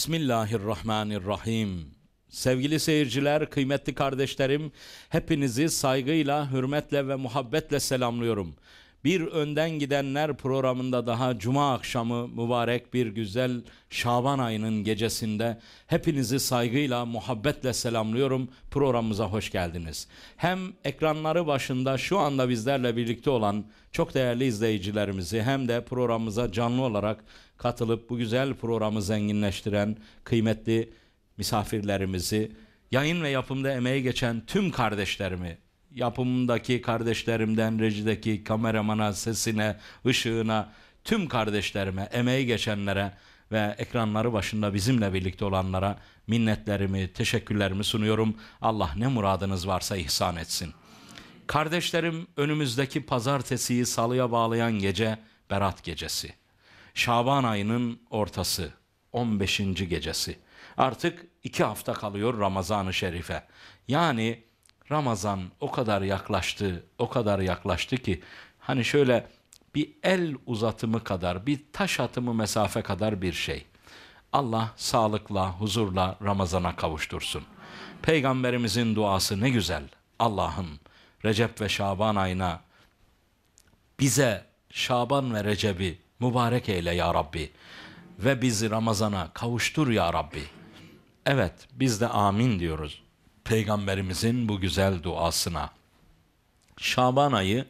Bismillahirrahmanirrahim. Sevgili seyirciler, kıymetli kardeşlerim, hepinizi saygıyla, hürmetle ve muhabbetle selamlıyorum. Bir Önden Gidenler programında daha cuma akşamı mübarek bir güzel Şaban ayının gecesinde hepinizi saygıyla, muhabbetle selamlıyorum. Programımıza hoş geldiniz. Hem ekranları başında şu anda bizlerle birlikte olan çok değerli izleyicilerimizi hem de programımıza canlı olarak katılıp bu güzel programı zenginleştiren kıymetli misafirlerimizi, yayın ve yapımda emeği geçen tüm kardeşlerimi Yapımındaki kardeşlerimden rejideki kameramana, sesine, ışığına, tüm kardeşlerime, emeği geçenlere ve ekranları başında bizimle birlikte olanlara minnetlerimi, teşekkürlerimi sunuyorum. Allah ne muradınız varsa ihsan etsin. Kardeşlerim önümüzdeki pazartesiyi salıya bağlayan gece Berat gecesi. Şaban ayının ortası, 15. gecesi. Artık iki hafta kalıyor Ramazan-ı Şerif'e. Yani Ramazan o kadar yaklaştı, o kadar yaklaştı ki hani şöyle bir el uzatımı kadar, bir taş atımı mesafe kadar bir şey. Allah sağlıkla, huzurla Ramazan'a kavuştursun. Peygamberimizin duası ne güzel. Allah'ım Recep ve Şaban ayına bize Şaban ve Recep'i mübarek eyle ya Rabbi ve bizi Ramazan'a kavuştur ya Rabbi. Evet biz de amin diyoruz. Peygamberimizin bu güzel duasına. Şaban ayı,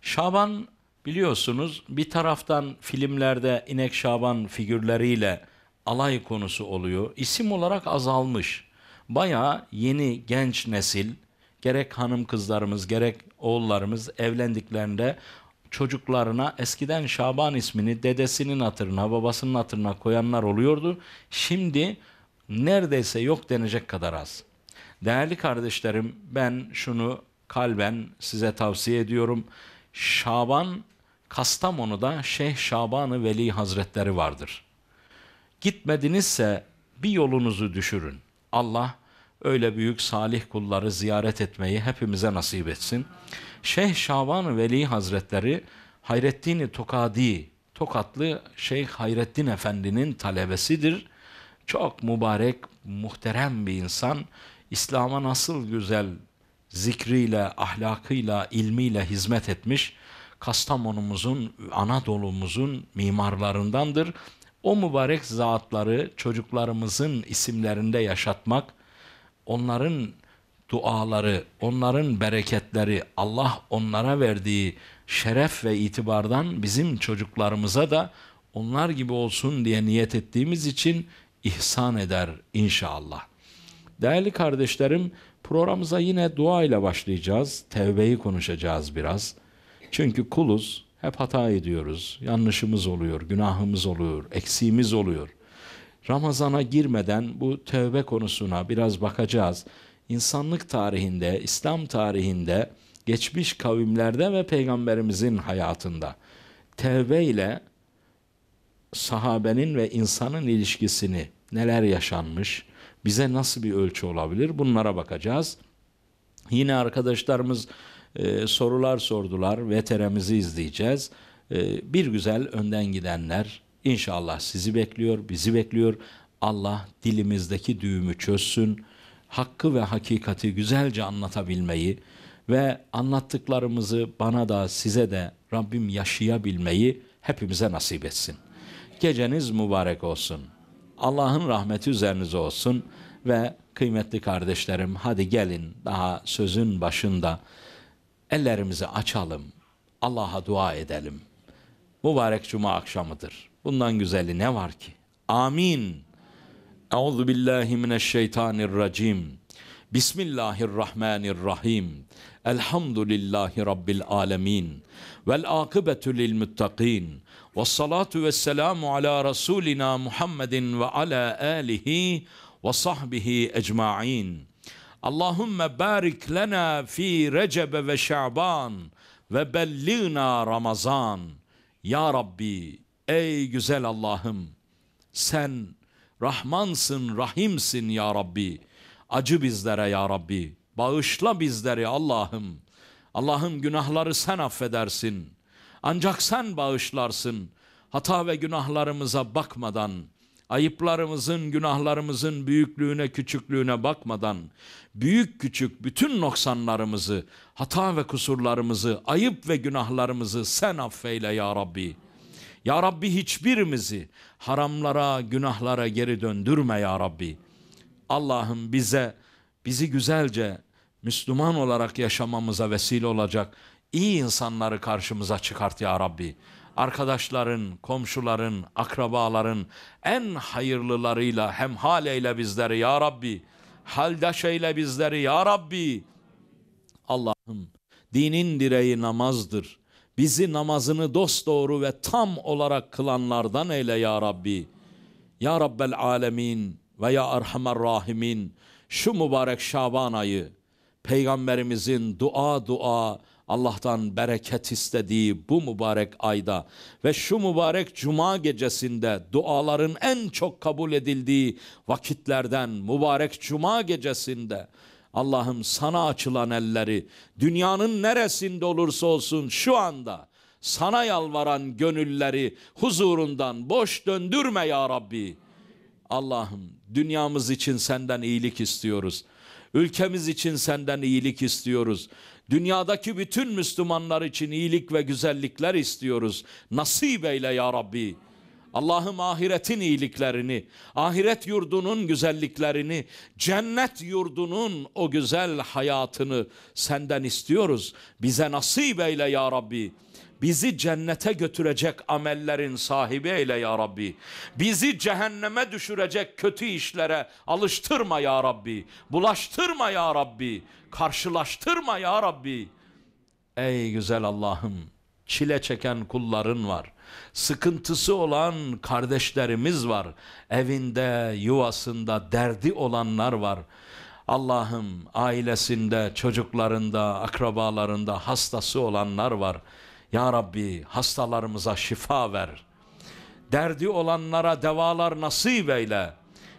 Şaban biliyorsunuz bir taraftan filmlerde inek Şaban figürleriyle alay konusu oluyor. İsim olarak azalmış. Baya yeni genç nesil, gerek hanım kızlarımız gerek oğullarımız evlendiklerinde çocuklarına eskiden Şaban ismini dedesinin hatırına, babasının hatırına koyanlar oluyordu. Şimdi neredeyse yok denecek kadar az. Değerli kardeşlerim ben şunu kalben size tavsiye ediyorum. Şaban Kastamonu'da Şeyh Şabanı Veli Hazretleri vardır. Gitmedinizse bir yolunuzu düşürün. Allah öyle büyük salih kulları ziyaret etmeyi hepimize nasip etsin. Şeyh Şaban Veli Hazretleri Hayreddin Tokadi, Tokatlı Şeyh Hayrettin Efendi'nin talebesidir. Çok mübarek, muhterem bir insan. İslam'a nasıl güzel zikriyle, ahlakıyla, ilmiyle hizmet etmiş Kastamonumuzun, Anadolu'muzun mimarlarındandır. O mübarek zatları çocuklarımızın isimlerinde yaşatmak, onların duaları, onların bereketleri, Allah onlara verdiği şeref ve itibardan bizim çocuklarımıza da onlar gibi olsun diye niyet ettiğimiz için ihsan eder inşallah. Değerli kardeşlerim, programımıza yine dua ile başlayacağız. Tevbeyi konuşacağız biraz. Çünkü kuluz, hep hata ediyoruz. Yanlışımız oluyor, günahımız oluyor, eksiğimiz oluyor. Ramazana girmeden bu tevbe konusuna biraz bakacağız. İnsanlık tarihinde, İslam tarihinde, geçmiş kavimlerde ve peygamberimizin hayatında tevbe ile sahabenin ve insanın ilişkisini neler yaşanmış, bize nasıl bir ölçü olabilir? Bunlara bakacağız. Yine arkadaşlarımız e, sorular sordular. Veteremizi izleyeceğiz. E, bir güzel önden gidenler inşallah sizi bekliyor, bizi bekliyor. Allah dilimizdeki düğümü çözsün. Hakkı ve hakikati güzelce anlatabilmeyi ve anlattıklarımızı bana da size de Rabbim yaşayabilmeyi hepimize nasip etsin. Geceniz mübarek olsun. Allah'ın rahmeti üzerinize olsun ve kıymetli kardeşlerim hadi gelin daha sözün başında ellerimizi açalım. Allah'a dua edelim. Mübarek cuma akşamıdır. Bundan güzeli ne var ki? Amin. Euzu billahi mineşşeytanirracim. Bismillahirrahmanirrahim. Elhamdülillahi rabbil alamin. Vel akıbetu lil muttakin. Ve salatu ve selamu ala Resulina Muhammedin ve ala alihi ve sahbihi ecma'in. Allahümme barik lena fi recebe ve şaban ve bellina ramazan. Ya Rabbi, ey güzel Allah'ım, sen Rahmansın, Rahimsin ya Rabbi. Acı bizlere ya Rabbi. Bağışla bizleri Allah'ım. Allah'ım günahları sen affedersin. Ancak sen bağışlarsın. Hata ve günahlarımıza bakmadan, ayıplarımızın, günahlarımızın büyüklüğüne, küçüklüğüne bakmadan, büyük küçük bütün noksanlarımızı, hata ve kusurlarımızı, ayıp ve günahlarımızı sen affeyle ya Rabbi. Ya Rabbi hiçbirimizi haramlara, günahlara geri döndürme ya Rabbi. Allah'ım bize, bizi güzelce Müslüman olarak yaşamamıza vesile olacak iyi insanları karşımıza çıkart ya Rabbi. Arkadaşların, komşuların, akrabaların en hayırlılarıyla hem hal eyle bizleri ya Rabbi. Haldaş eyle bizleri ya Rabbi. Allah'ım dinin direği namazdır. Bizi namazını dost doğru ve tam olarak kılanlardan eyle ya Rabbi. Ya Rabbel Alemin ve Ya Erhamer Rahimin şu mübarek Şaban ayı peygamberimizin dua dua Allah'tan bereket istediği bu mübarek ayda ve şu mübarek cuma gecesinde duaların en çok kabul edildiği vakitlerden mübarek cuma gecesinde Allah'ım sana açılan elleri dünyanın neresinde olursa olsun şu anda sana yalvaran gönülleri huzurundan boş döndürme ya Rabbi. Allah'ım dünyamız için senden iyilik istiyoruz. Ülkemiz için senden iyilik istiyoruz. Dünyadaki bütün Müslümanlar için iyilik ve güzellikler istiyoruz. Nasip eyle ya Rabbi. Allah'ım ahiretin iyiliklerini, ahiret yurdunun güzelliklerini, cennet yurdunun o güzel hayatını senden istiyoruz. Bize nasip eyle ya Rabbi. Bizi cennete götürecek amellerin sahibi eyle ya Rabbi. Bizi cehenneme düşürecek kötü işlere alıştırma ya Rabbi. Bulaştırma ya Rabbi karşılaştırma ya Rabbi. Ey güzel Allah'ım çile çeken kulların var. Sıkıntısı olan kardeşlerimiz var. Evinde, yuvasında derdi olanlar var. Allah'ım ailesinde, çocuklarında, akrabalarında hastası olanlar var. Ya Rabbi hastalarımıza şifa ver. Derdi olanlara devalar nasip eyle.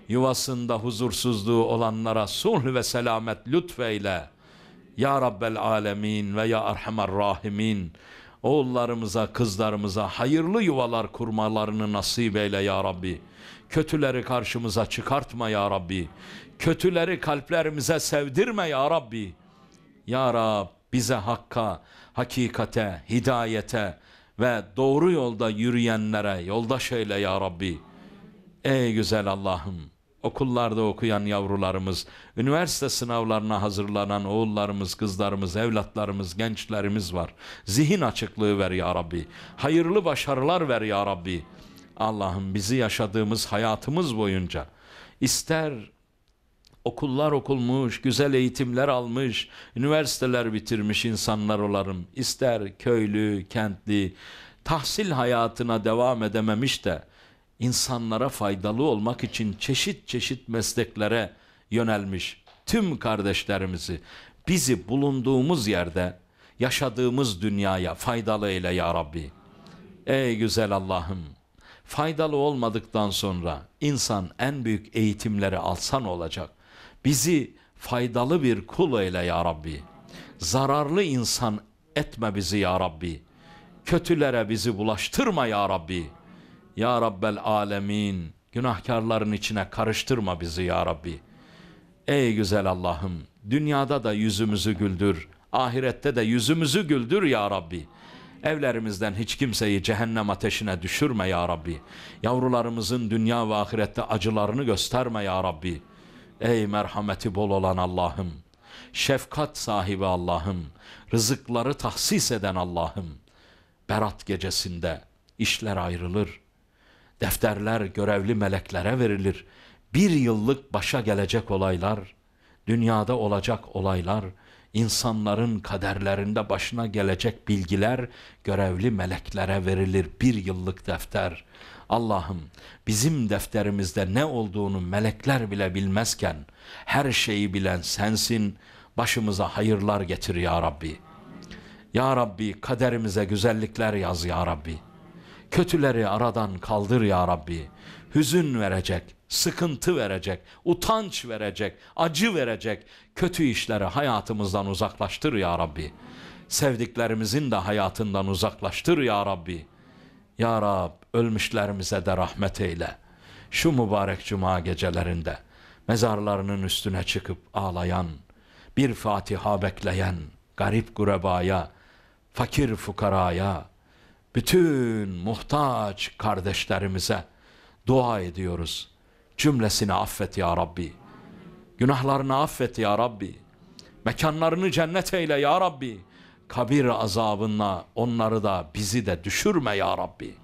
Yuvasında huzursuzluğu olanlara sulh ve selamet lütfeyle. Ya Rabbel Alemin ve Ya Erhamer Rahimin. Oğullarımıza, kızlarımıza hayırlı yuvalar kurmalarını nasip eyle Ya Rabbi. Kötüleri karşımıza çıkartma Ya Rabbi. Kötüleri kalplerimize sevdirme Ya Rabbi. Ya Rab bize hakka, hakikate, hidayete ve doğru yolda yürüyenlere yoldaş eyle Ya Rabbi. Ey güzel Allah'ım okullarda okuyan yavrularımız, üniversite sınavlarına hazırlanan oğullarımız, kızlarımız, evlatlarımız, gençlerimiz var. Zihin açıklığı ver ya Rabbi. Hayırlı başarılar ver ya Rabbi. Allah'ım bizi yaşadığımız hayatımız boyunca ister okullar okulmuş, güzel eğitimler almış, üniversiteler bitirmiş insanlar olalım. İster köylü, kentli, tahsil hayatına devam edememiş de insanlara faydalı olmak için çeşit çeşit mesleklere yönelmiş tüm kardeşlerimizi bizi bulunduğumuz yerde yaşadığımız dünyaya faydalı eyle ya Rabbi. Ey güzel Allah'ım faydalı olmadıktan sonra insan en büyük eğitimleri alsan olacak. Bizi faydalı bir kul eyle ya Rabbi. Zararlı insan etme bizi ya Rabbi. Kötülere bizi bulaştırma ya Rabbi. Ya Rabbel Alemin günahkarların içine karıştırma bizi Ya Rabbi. Ey güzel Allah'ım dünyada da yüzümüzü güldür, ahirette de yüzümüzü güldür Ya Rabbi. Evlerimizden hiç kimseyi cehennem ateşine düşürme ya Rabbi. Yavrularımızın dünya ve ahirette acılarını gösterme ya Rabbi. Ey merhameti bol olan Allah'ım. Şefkat sahibi Allah'ım. Rızıkları tahsis eden Allah'ım. Berat gecesinde işler ayrılır defterler görevli meleklere verilir. Bir yıllık başa gelecek olaylar, dünyada olacak olaylar, insanların kaderlerinde başına gelecek bilgiler görevli meleklere verilir. Bir yıllık defter. Allah'ım bizim defterimizde ne olduğunu melekler bile bilmezken her şeyi bilen sensin. Başımıza hayırlar getir ya Rabbi. Ya Rabbi kaderimize güzellikler yaz ya Rabbi. Kötüleri aradan kaldır ya Rabbi. Hüzün verecek, sıkıntı verecek, utanç verecek, acı verecek kötü işleri hayatımızdan uzaklaştır ya Rabbi. Sevdiklerimizin de hayatından uzaklaştır ya Rabbi. Ya Rab ölmüşlerimize de rahmet eyle. Şu mübarek cuma gecelerinde mezarlarının üstüne çıkıp ağlayan, bir Fatiha bekleyen, garip gurebaya, fakir fukaraya, bütün muhtaç kardeşlerimize dua ediyoruz. Cümlesini affet ya Rabbi. Günahlarını affet ya Rabbi. Mekanlarını cennet eyle ya Rabbi. Kabir azabına onları da bizi de düşürme ya Rabbi.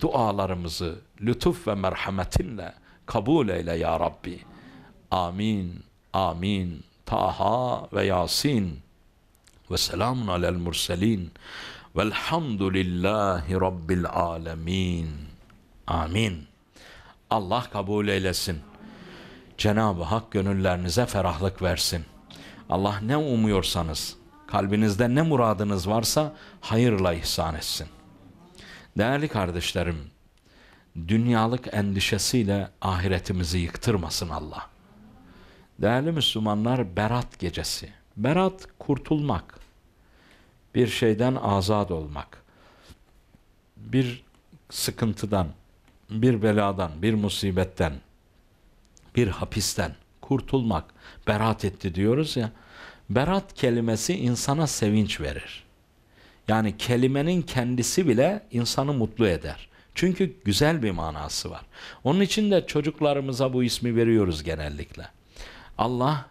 Dualarımızı lütuf ve merhametinle kabul eyle ya Rabbi. Amin, amin. Taha ve Yasin. Ve selamun alel murselin. Velhamdülillahi Rabbil alemin. Amin. Allah kabul eylesin. Cenab-ı Hak gönüllerinize ferahlık versin. Allah ne umuyorsanız, kalbinizde ne muradınız varsa hayırla ihsan etsin. Değerli kardeşlerim, dünyalık endişesiyle ahiretimizi yıktırmasın Allah. Değerli Müslümanlar, berat gecesi. Berat kurtulmak, bir şeyden azat olmak, bir sıkıntıdan, bir beladan, bir musibetten, bir hapisten kurtulmak, berat etti diyoruz ya. Berat kelimesi insana sevinç verir. Yani kelimenin kendisi bile insanı mutlu eder. Çünkü güzel bir manası var. Onun için de çocuklarımıza bu ismi veriyoruz genellikle. Allah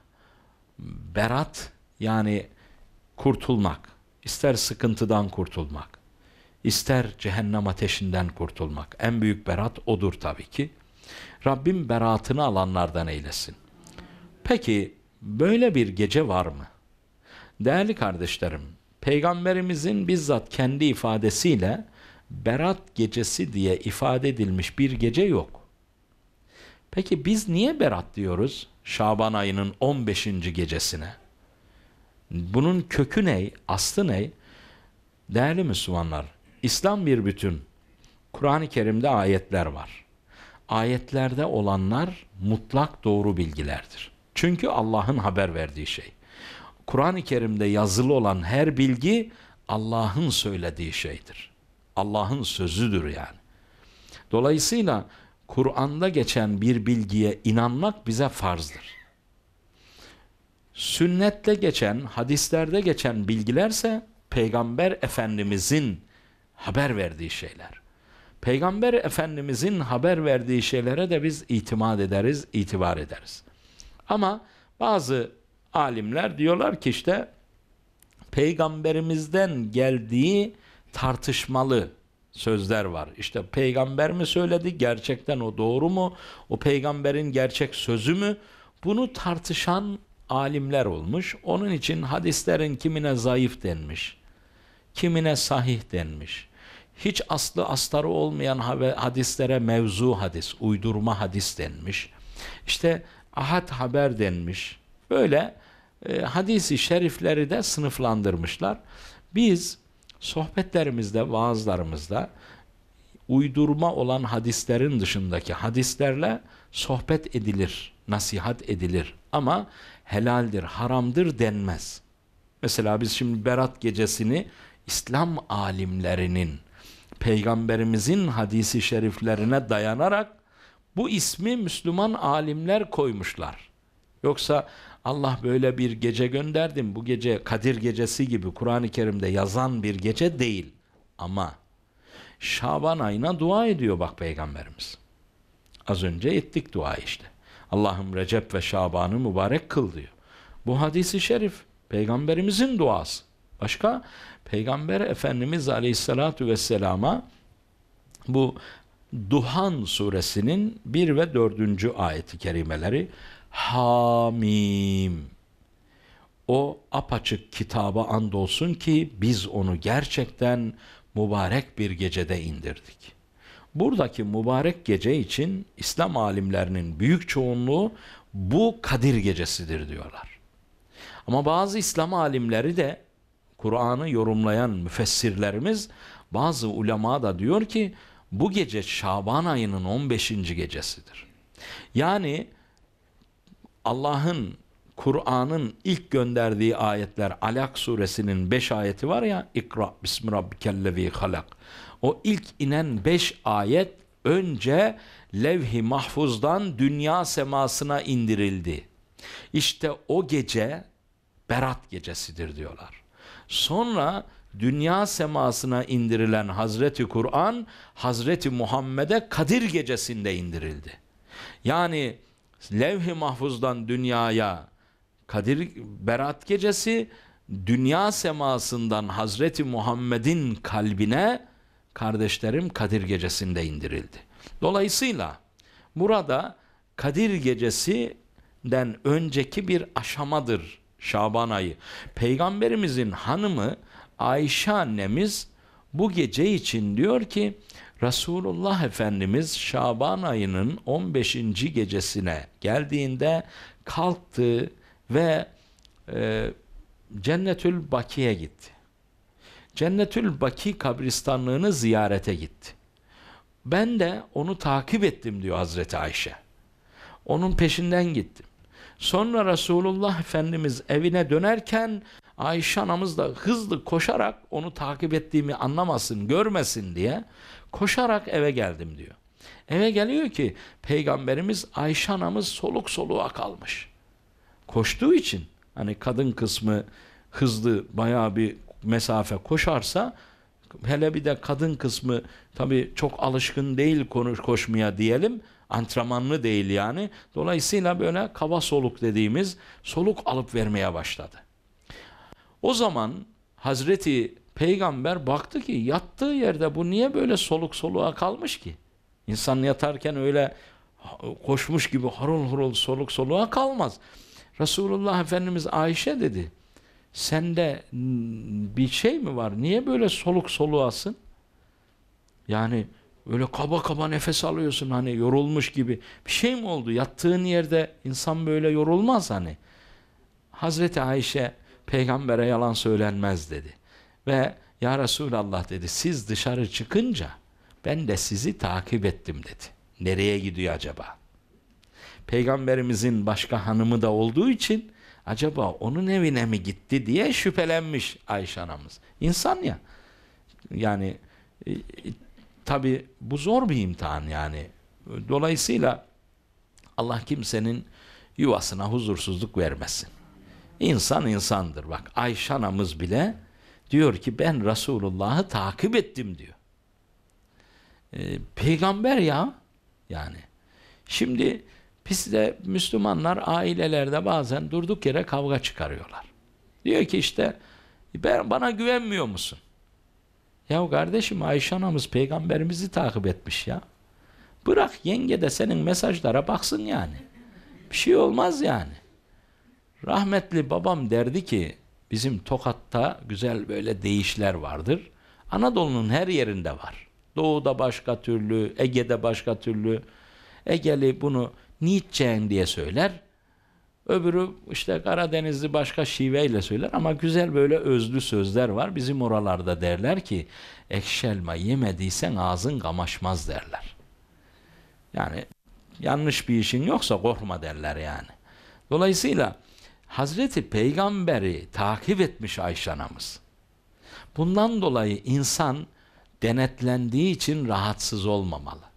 berat yani kurtulmak, ister sıkıntıdan kurtulmak, ister cehennem ateşinden kurtulmak. En büyük berat odur tabii ki. Rabbim beratını alanlardan eylesin. Peki böyle bir gece var mı? Değerli kardeşlerim, Peygamberimizin bizzat kendi ifadesiyle berat gecesi diye ifade edilmiş bir gece yok. Peki biz niye berat diyoruz Şaban ayının 15. gecesine? Bunun kökü ne? Aslı ne? Değerli Müslümanlar, İslam bir bütün. Kur'an-ı Kerim'de ayetler var. Ayetlerde olanlar mutlak doğru bilgilerdir. Çünkü Allah'ın haber verdiği şey. Kur'an-ı Kerim'de yazılı olan her bilgi Allah'ın söylediği şeydir. Allah'ın sözüdür yani. Dolayısıyla Kur'an'da geçen bir bilgiye inanmak bize farzdır. Sünnetle geçen, hadislerde geçen bilgilerse Peygamber Efendimizin haber verdiği şeyler. Peygamber Efendimizin haber verdiği şeylere de biz itimat ederiz, itibar ederiz. Ama bazı alimler diyorlar ki işte peygamberimizden geldiği tartışmalı sözler var. İşte peygamber mi söyledi? Gerçekten o doğru mu? O peygamberin gerçek sözü mü? Bunu tartışan alimler olmuş. Onun için hadislerin kimine zayıf denmiş, kimine sahih denmiş. Hiç aslı astarı olmayan hadislere mevzu hadis, uydurma hadis denmiş. İşte ahad haber denmiş. Böyle e, hadisi şerifleri de sınıflandırmışlar. Biz sohbetlerimizde, vaazlarımızda uydurma olan hadislerin dışındaki hadislerle sohbet edilir, nasihat edilir. Ama helaldir, haramdır denmez. Mesela biz şimdi Berat gecesini İslam alimlerinin, Peygamberimizin hadisi şeriflerine dayanarak bu ismi Müslüman alimler koymuşlar. Yoksa Allah böyle bir gece gönderdim, bu gece Kadir gecesi gibi Kur'an-ı Kerim'de yazan bir gece değil. Ama Şaban ayına dua ediyor bak Peygamberimiz. Az önce ettik dua işte. Allah'ım Recep ve Şaban'ı mübarek kıl diyor. Bu hadisi şerif peygamberimizin duası. Başka peygamber Efendimiz Aleyhisselatü Vesselam'a bu Duhan suresinin 1 ve 4. ayeti kerimeleri Hamim o apaçık kitaba andolsun ki biz onu gerçekten mübarek bir gecede indirdik.'' Buradaki mübarek gece için İslam alimlerinin büyük çoğunluğu bu Kadir gecesidir diyorlar. Ama bazı İslam alimleri de Kur'an'ı yorumlayan müfessirlerimiz bazı ulema da diyor ki bu gece Şaban ayının 15. gecesidir. Yani Allah'ın Kur'an'ın ilk gönderdiği ayetler Alak suresinin 5 ayeti var ya İkra bismi rabbikellezi halak. O ilk inen beş ayet önce levh-i mahfuzdan dünya semasına indirildi. İşte o gece berat gecesidir diyorlar. Sonra dünya semasına indirilen Hazreti Kur'an Hazreti Muhammed'e Kadir gecesinde indirildi. Yani levh-i mahfuzdan dünyaya Kadir Berat gecesi dünya semasından Hazreti Muhammed'in kalbine kardeşlerim Kadir gecesinde indirildi. Dolayısıyla burada Kadir gecesinden önceki bir aşamadır Şaban ayı. Peygamberimizin hanımı Ayşe annemiz bu gece için diyor ki Resulullah Efendimiz Şaban ayının 15. gecesine geldiğinde kalktı ve e, Cennetül Baki'ye gitti. Cennetül Baki kabristanlığını ziyarete gitti. Ben de onu takip ettim diyor Hazreti Ayşe. Onun peşinden gittim. Sonra Resulullah Efendimiz evine dönerken Ayşe anamız da hızlı koşarak onu takip ettiğimi anlamasın, görmesin diye koşarak eve geldim diyor. Eve geliyor ki peygamberimiz Ayşe anamız soluk soluğa kalmış. Koştuğu için hani kadın kısmı hızlı bayağı bir mesafe koşarsa hele bir de kadın kısmı tabii çok alışkın değil konuş koşmaya diyelim antrenmanlı değil yani. Dolayısıyla böyle kaba soluk dediğimiz soluk alıp vermeye başladı. O zaman Hazreti Peygamber baktı ki yattığı yerde bu niye böyle soluk soluğa kalmış ki? İnsan yatarken öyle koşmuş gibi harul hurul soluk soluğa kalmaz. Resulullah Efendimiz Ayşe dedi sende bir şey mi var? Niye böyle soluk soluğasın? Yani öyle kaba kaba nefes alıyorsun hani yorulmuş gibi. Bir şey mi oldu? Yattığın yerde insan böyle yorulmaz hani. Hazreti Ayşe peygambere yalan söylenmez dedi. Ve ya Resulallah dedi siz dışarı çıkınca ben de sizi takip ettim dedi. Nereye gidiyor acaba? Peygamberimizin başka hanımı da olduğu için acaba onun evine mi gitti diye şüphelenmiş Ayşe anamız. İnsan ya. Yani e, e tabi bu zor bir imtihan yani. Dolayısıyla Allah kimsenin yuvasına huzursuzluk vermesin. İnsan insandır bak. Ayşe anamız bile diyor ki ben Resulullah'ı takip ettim diyor. E, peygamber ya yani. Şimdi biz de Müslümanlar ailelerde bazen durduk yere kavga çıkarıyorlar. Diyor ki işte ben bana güvenmiyor musun? Ya kardeşim Ayşe anamız peygamberimizi takip etmiş ya. Bırak yenge de senin mesajlara baksın yani. Bir şey olmaz yani. Rahmetli babam derdi ki bizim Tokat'ta güzel böyle değişler vardır. Anadolu'nun her yerinde var. Doğu'da başka türlü, Ege'de başka türlü. Ege'li bunu Nietzsche'en diye söyler. Öbürü işte Karadenizli başka şiveyle söyler ama güzel böyle özlü sözler var. Bizim oralarda derler ki ekşelma yemediysen ağzın kamaşmaz derler. Yani yanlış bir işin yoksa korkma derler yani. Dolayısıyla Hazreti Peygamber'i takip etmiş Ayşe anamız. Bundan dolayı insan denetlendiği için rahatsız olmamalı.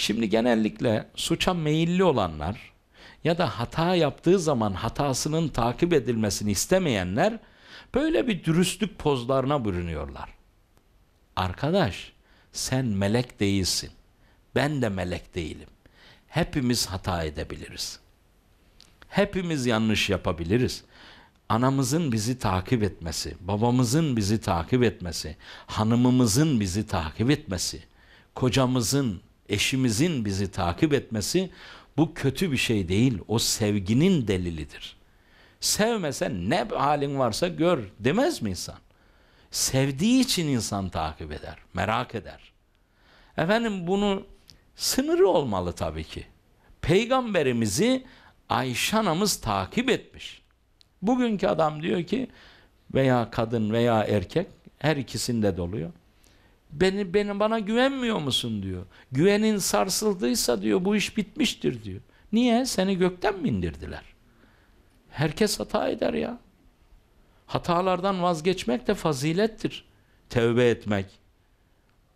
Şimdi genellikle suça meyilli olanlar ya da hata yaptığı zaman hatasının takip edilmesini istemeyenler böyle bir dürüstlük pozlarına bürünüyorlar. Arkadaş sen melek değilsin. Ben de melek değilim. Hepimiz hata edebiliriz. Hepimiz yanlış yapabiliriz. Anamızın bizi takip etmesi, babamızın bizi takip etmesi, hanımımızın bizi takip etmesi, kocamızın, eşimizin bizi takip etmesi bu kötü bir şey değil. O sevginin delilidir. Sevmesen ne halin varsa gör demez mi insan? Sevdiği için insan takip eder, merak eder. Efendim bunu sınırı olmalı tabii ki. Peygamberimizi Ayşe anamız takip etmiş. Bugünkü adam diyor ki veya kadın veya erkek her ikisinde doluyor. Beni, beni bana güvenmiyor musun diyor. Güvenin sarsıldıysa diyor bu iş bitmiştir diyor. Niye? Seni gökten mi indirdiler? Herkes hata eder ya. Hatalardan vazgeçmek de fazilettir. Tevbe etmek,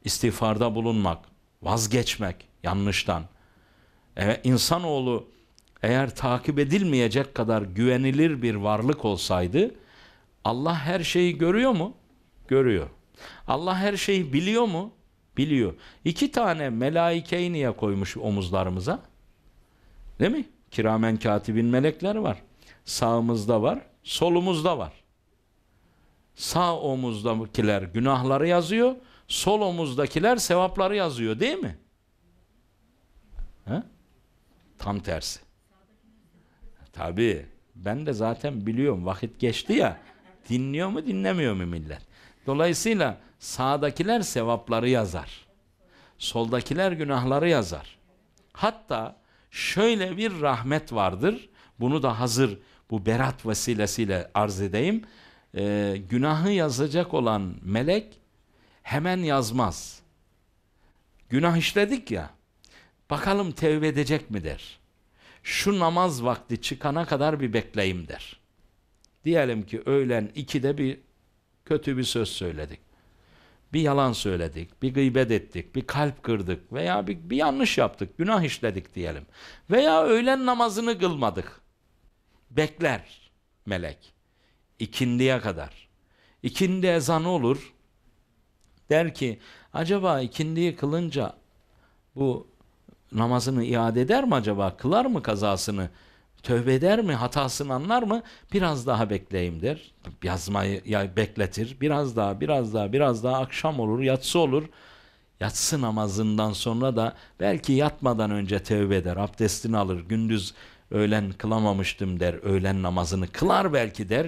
istiğfarda bulunmak, vazgeçmek yanlıştan. Evet, insanoğlu eğer takip edilmeyecek kadar güvenilir bir varlık olsaydı Allah her şeyi görüyor mu? Görüyor. Allah her şeyi biliyor mu? Biliyor. İki tane melaikeyi niye koymuş omuzlarımıza? Değil mi? Kiramen katibin melekler var. Sağımızda var, solumuzda var. Sağ omuzdakiler günahları yazıyor, sol omuzdakiler sevapları yazıyor değil mi? He? Tam tersi. Tabii. Ben de zaten biliyorum vakit geçti ya. Dinliyor mu dinlemiyor mu millet? Dolayısıyla sağdakiler sevapları yazar. Soldakiler günahları yazar. Hatta şöyle bir rahmet vardır. Bunu da hazır bu berat vesilesiyle arz edeyim. Ee, günahı yazacak olan melek hemen yazmaz. Günah işledik ya. Bakalım tevbe edecek mi der. Şu namaz vakti çıkana kadar bir bekleyim der. Diyelim ki öğlen 2'de bir Kötü bir söz söyledik. Bir yalan söyledik, bir gıybet ettik, bir kalp kırdık veya bir, bir yanlış yaptık, günah işledik diyelim. Veya öğlen namazını kılmadık. Bekler melek. ikindiye kadar. İkindi ezanı olur. Der ki acaba ikindiyi kılınca bu namazını iade eder mi acaba? Kılar mı kazasını? Tövbe eder mi? Hatasını anlar mı? Biraz daha bekleyeyim der. Yazmayı ya bekletir. Biraz daha, biraz daha, biraz daha akşam olur, yatsı olur. Yatsı namazından sonra da belki yatmadan önce tövbe eder. Abdestini alır. Gündüz öğlen kılamamıştım der. Öğlen namazını kılar belki der.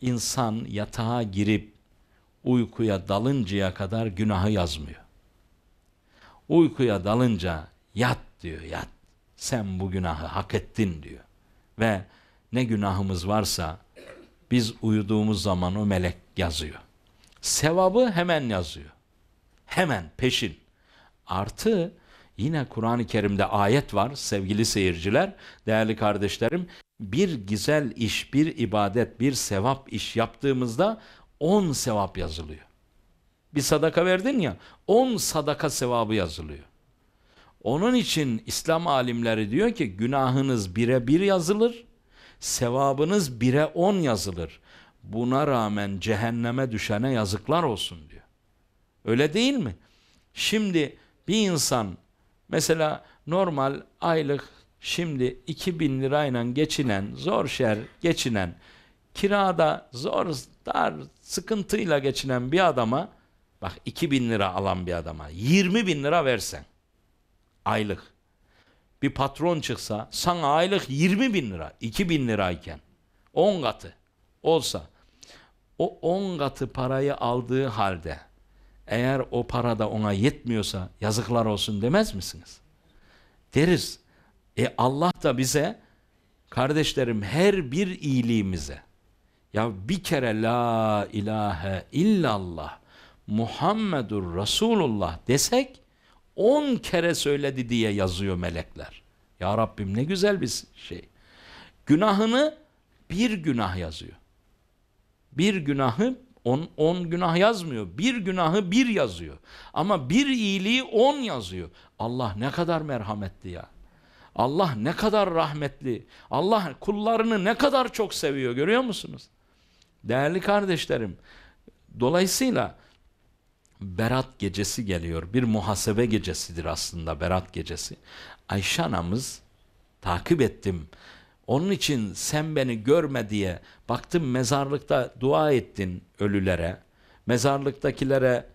İnsan yatağa girip uykuya dalıncaya kadar günahı yazmıyor. Uykuya dalınca yat diyor yat sen bu günahı hak ettin diyor. Ve ne günahımız varsa biz uyuduğumuz zaman o melek yazıyor. Sevabı hemen yazıyor. Hemen peşin. Artı yine Kur'an-ı Kerim'de ayet var sevgili seyirciler, değerli kardeşlerim. Bir güzel iş, bir ibadet, bir sevap iş yaptığımızda on sevap yazılıyor. Bir sadaka verdin ya, on sadaka sevabı yazılıyor. Onun için İslam alimleri diyor ki günahınız bire bir yazılır, sevabınız bire on yazılır. Buna rağmen cehenneme düşene yazıklar olsun diyor. Öyle değil mi? Şimdi bir insan mesela normal aylık şimdi 2000 lirayla geçinen zor şer geçinen kirada zor dar sıkıntıyla geçinen bir adama bak 2000 lira alan bir adama 20 bin lira versen Aylık. Bir patron çıksa sana aylık 20 bin lira, 2 bin lirayken 10 katı olsa o 10 katı parayı aldığı halde eğer o para da ona yetmiyorsa yazıklar olsun demez misiniz? Deriz. E Allah da bize kardeşlerim her bir iyiliğimize ya bir kere la ilahe illallah Muhammedur Resulullah desek on kere söyledi diye yazıyor melekler. Ya Rabbim ne güzel bir şey. Günahını bir günah yazıyor. Bir günahı on, on günah yazmıyor. Bir günahı bir yazıyor. Ama bir iyiliği on yazıyor. Allah ne kadar merhametli ya. Allah ne kadar rahmetli. Allah kullarını ne kadar çok seviyor görüyor musunuz? Değerli kardeşlerim. Dolayısıyla Berat gecesi geliyor. Bir muhasebe gecesidir aslında Berat gecesi. Ayşe anamız takip ettim. Onun için sen beni görme diye baktım mezarlıkta dua ettin ölülere. Mezarlıktakilere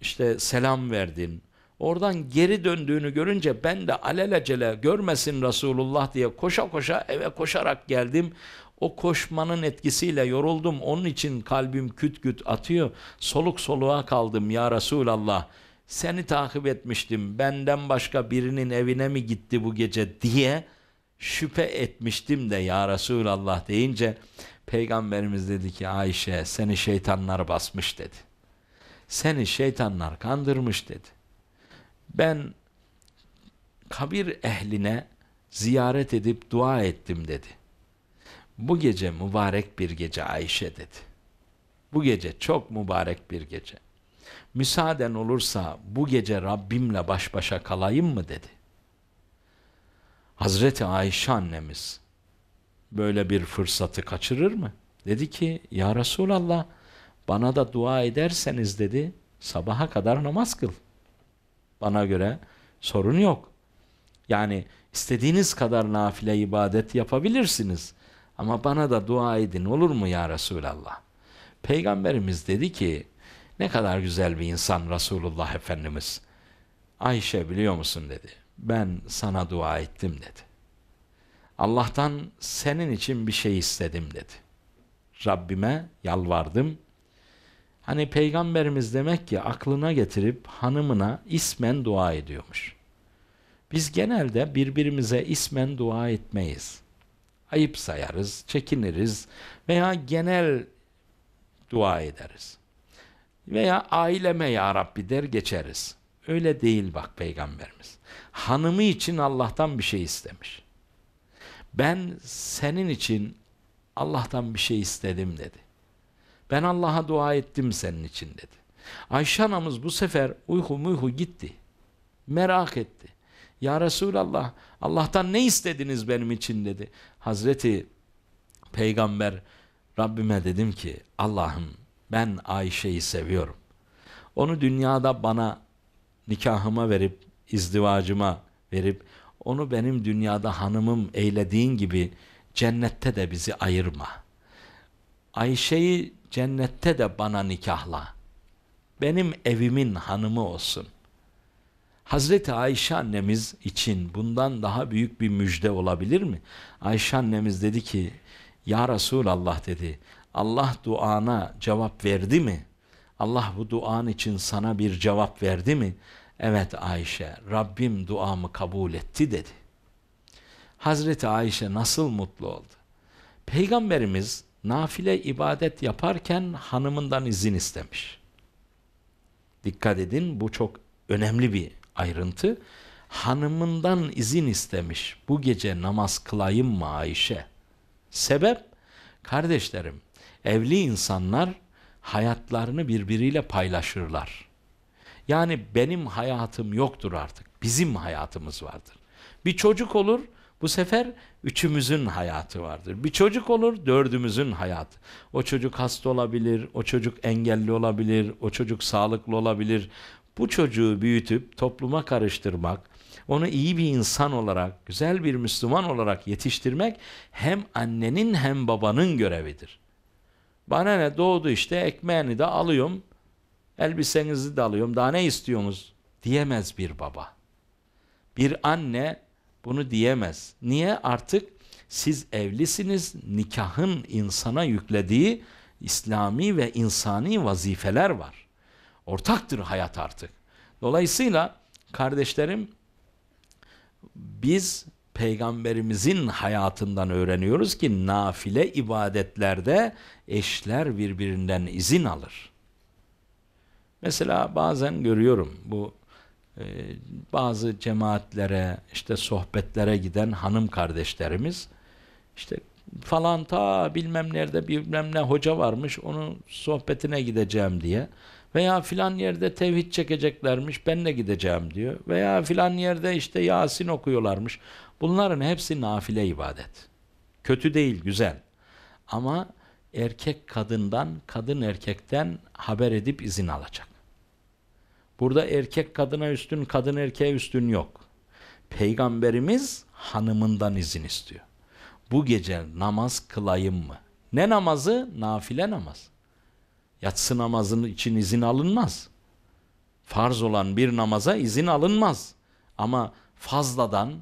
işte selam verdin. Oradan geri döndüğünü görünce ben de alelacele görmesin Resulullah diye koşa koşa eve koşarak geldim. O koşmanın etkisiyle yoruldum. Onun için kalbim küt küt atıyor. Soluk soluğa kaldım ya Resulallah. Seni takip etmiştim. Benden başka birinin evine mi gitti bu gece diye şüphe etmiştim de ya Resulallah deyince Peygamberimiz dedi ki Ayşe seni şeytanlar basmış dedi. Seni şeytanlar kandırmış dedi. Ben kabir ehline ziyaret edip dua ettim dedi. Bu gece mübarek bir gece Ayşe dedi. Bu gece çok mübarek bir gece. Müsaaden olursa bu gece Rabbimle baş başa kalayım mı dedi. Hazreti Ayşe annemiz böyle bir fırsatı kaçırır mı? Dedi ki ya Resulallah bana da dua ederseniz dedi sabaha kadar namaz kıl. Bana göre sorun yok. Yani istediğiniz kadar nafile ibadet yapabilirsiniz. Ama bana da dua edin olur mu ya Resulallah? Peygamberimiz dedi ki ne kadar güzel bir insan Resulullah Efendimiz. Ayşe biliyor musun dedi. Ben sana dua ettim dedi. Allah'tan senin için bir şey istedim dedi. Rabbime yalvardım. Hani peygamberimiz demek ki aklına getirip hanımına ismen dua ediyormuş. Biz genelde birbirimize ismen dua etmeyiz ayıp sayarız, çekiniriz veya genel dua ederiz. Veya aileme ya Rabbi der geçeriz. Öyle değil bak peygamberimiz. Hanımı için Allah'tan bir şey istemiş. Ben senin için Allah'tan bir şey istedim dedi. Ben Allah'a dua ettim senin için dedi. Ayşe anamız bu sefer uyku muyku gitti. Merak etti. Ya Resulallah Allah'tan ne istediniz benim için dedi. Hazreti Peygamber Rabbime dedim ki Allah'ım ben Ayşe'yi seviyorum. Onu dünyada bana nikahıma verip izdivacıma verip onu benim dünyada hanımım eylediğin gibi cennette de bizi ayırma. Ayşe'yi cennette de bana nikahla. Benim evimin hanımı olsun. Hazreti Ayşe annemiz için bundan daha büyük bir müjde olabilir mi? Ayşe annemiz dedi ki ya Resulallah dedi Allah duana cevap verdi mi? Allah bu duan için sana bir cevap verdi mi? Evet Ayşe Rabbim duamı kabul etti dedi. Hazreti Ayşe nasıl mutlu oldu? Peygamberimiz nafile ibadet yaparken hanımından izin istemiş. Dikkat edin bu çok önemli bir ayrıntı. Hanımından izin istemiş. Bu gece namaz kılayım mı Ayşe? Sebep? Kardeşlerim, evli insanlar hayatlarını birbiriyle paylaşırlar. Yani benim hayatım yoktur artık. Bizim hayatımız vardır. Bir çocuk olur, bu sefer üçümüzün hayatı vardır. Bir çocuk olur, dördümüzün hayatı. O çocuk hasta olabilir, o çocuk engelli olabilir, o çocuk sağlıklı olabilir. Bu çocuğu büyütüp topluma karıştırmak, onu iyi bir insan olarak, güzel bir Müslüman olarak yetiştirmek hem annenin hem babanın görevidir. Bana ne doğdu işte ekmeğini de alıyorum, elbisenizi de alıyorum, daha ne istiyorsunuz diyemez bir baba. Bir anne bunu diyemez. Niye? Artık siz evlisiniz, nikahın insana yüklediği İslami ve insani vazifeler var. Ortaktır hayat artık. Dolayısıyla kardeşlerim biz peygamberimizin hayatından öğreniyoruz ki nafile ibadetlerde eşler birbirinden izin alır. Mesela bazen görüyorum bu e, bazı cemaatlere işte sohbetlere giden hanım kardeşlerimiz işte falan ta bilmem nerede bilmem ne hoca varmış onun sohbetine gideceğim diye veya filan yerde tevhid çekeceklermiş ben de gideceğim diyor. Veya filan yerde işte Yasin okuyorlarmış. Bunların hepsi nafile ibadet. Kötü değil güzel. Ama erkek kadından, kadın erkekten haber edip izin alacak. Burada erkek kadına üstün, kadın erkeğe üstün yok. Peygamberimiz hanımından izin istiyor. Bu gece namaz kılayım mı? Ne namazı? Nafile namaz. Yatsı namazının için izin alınmaz. Farz olan bir namaza izin alınmaz. Ama fazladan,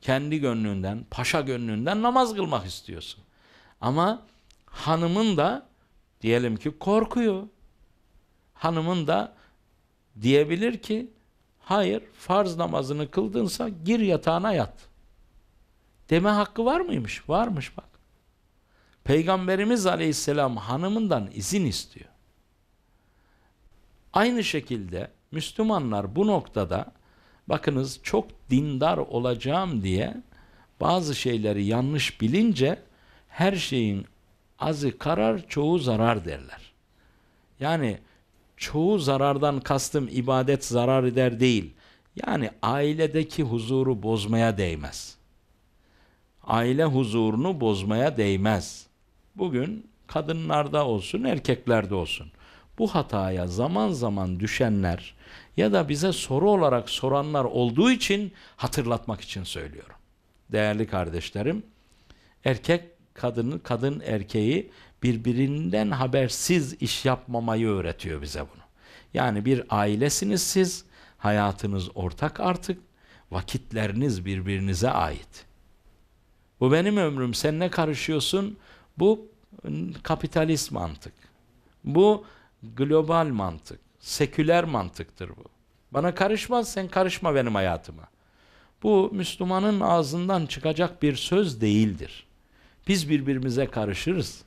kendi gönlünden, paşa gönlünden namaz kılmak istiyorsun. Ama hanımın da diyelim ki korkuyor. Hanımın da diyebilir ki hayır farz namazını kıldınsa gir yatağına yat. Deme hakkı var mıymış? Varmış bak. Peygamberimiz aleyhisselam hanımından izin istiyor. Aynı şekilde Müslümanlar bu noktada bakınız çok dindar olacağım diye bazı şeyleri yanlış bilince her şeyin azı karar çoğu zarar derler. Yani çoğu zarardan kastım ibadet zarar eder değil. Yani ailedeki huzuru bozmaya değmez. Aile huzurunu bozmaya değmez. Bugün kadınlarda olsun erkeklerde olsun bu hataya zaman zaman düşenler ya da bize soru olarak soranlar olduğu için hatırlatmak için söylüyorum. Değerli kardeşlerim, erkek kadını, kadın erkeği birbirinden habersiz iş yapmamayı öğretiyor bize bunu. Yani bir ailesiniz siz, hayatınız ortak artık, vakitleriniz birbirinize ait. Bu benim ömrüm, sen ne karışıyorsun? Bu kapitalist mantık. Bu global mantık, seküler mantıktır bu. Bana karışmaz, sen karışma benim hayatıma. Bu Müslümanın ağzından çıkacak bir söz değildir. Biz birbirimize karışırız.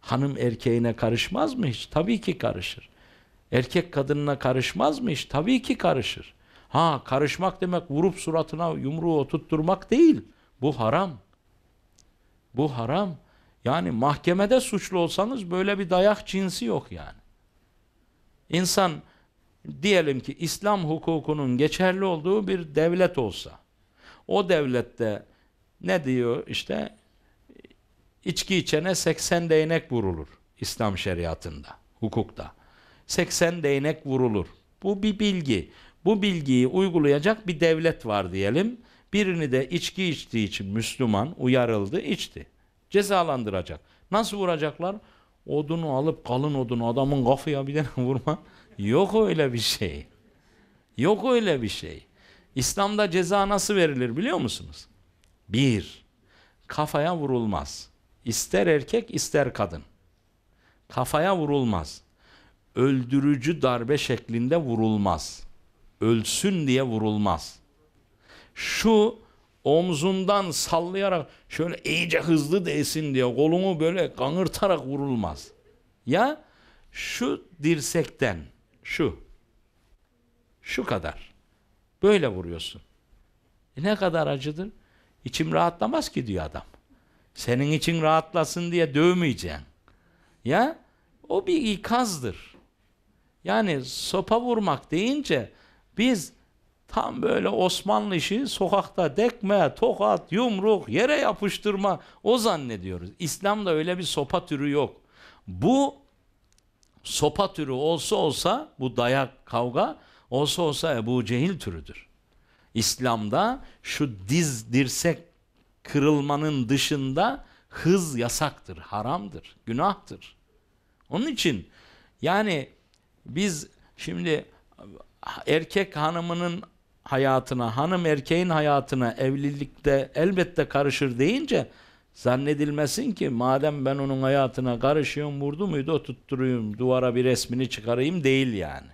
Hanım erkeğine karışmaz mı hiç? Tabii ki karışır. Erkek kadınına karışmaz mı hiç? Tabii ki karışır. Ha karışmak demek vurup suratına yumruğu oturtturmak değil. Bu haram. Bu haram. Yani mahkemede suçlu olsanız böyle bir dayak cinsi yok yani. İnsan diyelim ki İslam hukukunun geçerli olduğu bir devlet olsa o devlette ne diyor işte içki içene 80 değnek vurulur İslam şeriatında, hukukta. 80 değnek vurulur. Bu bir bilgi. Bu bilgiyi uygulayacak bir devlet var diyelim. Birini de içki içtiği için Müslüman uyarıldı, içti. Cezalandıracak. Nasıl vuracaklar? Odunu alıp kalın odunu adamın kafaya bir tane vurma. Yok öyle bir şey. Yok öyle bir şey. İslam'da ceza nasıl verilir biliyor musunuz? Bir, kafaya vurulmaz. ister erkek ister kadın. Kafaya vurulmaz. Öldürücü darbe şeklinde vurulmaz. Ölsün diye vurulmaz. Şu omzundan sallayarak şöyle iyice hızlı değsin diye kolunu böyle kanırtarak vurulmaz. Ya şu dirsekten şu şu kadar böyle vuruyorsun. E ne kadar acıdır? İçim rahatlamaz ki diyor adam. Senin için rahatlasın diye dövmeyeceğim. Ya o bir ikazdır. Yani sopa vurmak deyince biz Tam böyle Osmanlı işi sokakta dekme, tokat, yumruk, yere yapıştırma o zannediyoruz. İslam'da öyle bir sopa türü yok. Bu sopa türü olsa olsa bu dayak kavga olsa olsa Ebu Cehil türüdür. İslam'da şu diz dirsek kırılmanın dışında hız yasaktır, haramdır, günahtır. Onun için yani biz şimdi erkek hanımının hayatına, hanım erkeğin hayatına evlilikte elbette karışır deyince zannedilmesin ki madem ben onun hayatına karışıyorum vurdu muydu o duvara bir resmini çıkarayım değil yani.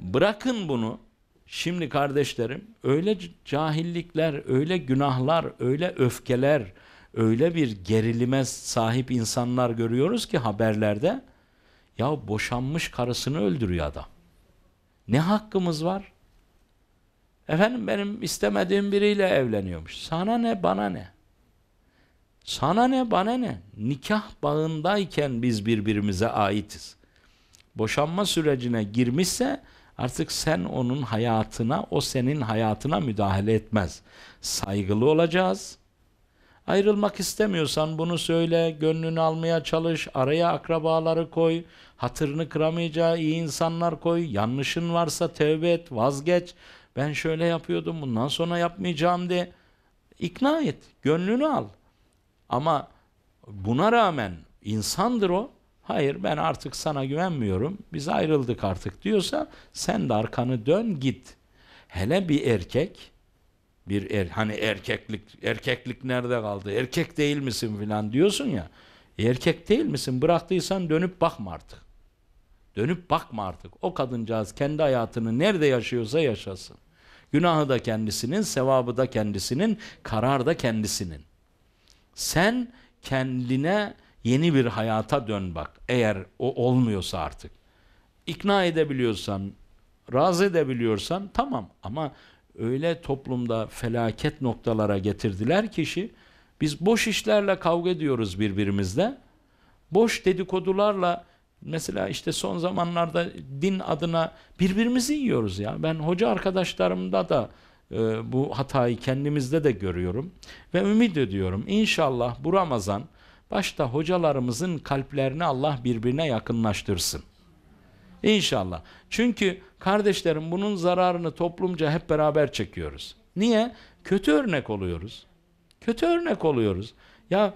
Bırakın bunu şimdi kardeşlerim öyle cahillikler, öyle günahlar, öyle öfkeler, öyle bir gerilime sahip insanlar görüyoruz ki haberlerde. Ya boşanmış karısını öldürüyor adam. Ne hakkımız var? Efendim benim istemediğim biriyle evleniyormuş. Sana ne bana ne? Sana ne bana ne? Nikah bağındayken biz birbirimize aitiz. Boşanma sürecine girmişse artık sen onun hayatına, o senin hayatına müdahale etmez. Saygılı olacağız. Ayrılmak istemiyorsan bunu söyle, gönlünü almaya çalış, araya akrabaları koy, hatırını kıramayacağı iyi insanlar koy, yanlışın varsa tevbe et, vazgeç. Ben şöyle yapıyordum bundan sonra yapmayacağım diye ikna et. Gönlünü al. Ama buna rağmen insandır o. Hayır ben artık sana güvenmiyorum. Biz ayrıldık artık diyorsa sen de arkanı dön git. Hele bir erkek bir er, hani erkeklik erkeklik nerede kaldı? Erkek değil misin filan diyorsun ya. Erkek değil misin? Bıraktıysan dönüp bakma artık. Dönüp bakma artık. O kadıncağız kendi hayatını nerede yaşıyorsa yaşasın. Günahı da kendisinin, sevabı da kendisinin, karar da kendisinin. Sen kendine yeni bir hayata dön bak. Eğer o olmuyorsa artık. İkna edebiliyorsan, razı edebiliyorsan tamam ama öyle toplumda felaket noktalara getirdiler kişi. Biz boş işlerle kavga ediyoruz birbirimizle. Boş dedikodularla Mesela işte son zamanlarda din adına birbirimizi yiyoruz ya. Ben hoca arkadaşlarımda da e, bu hatayı kendimizde de görüyorum ve ümit ediyorum. İnşallah bu Ramazan başta hocalarımızın kalplerini Allah birbirine yakınlaştırsın. İnşallah. Çünkü kardeşlerim bunun zararını toplumca hep beraber çekiyoruz. Niye? Kötü örnek oluyoruz. Kötü örnek oluyoruz. Ya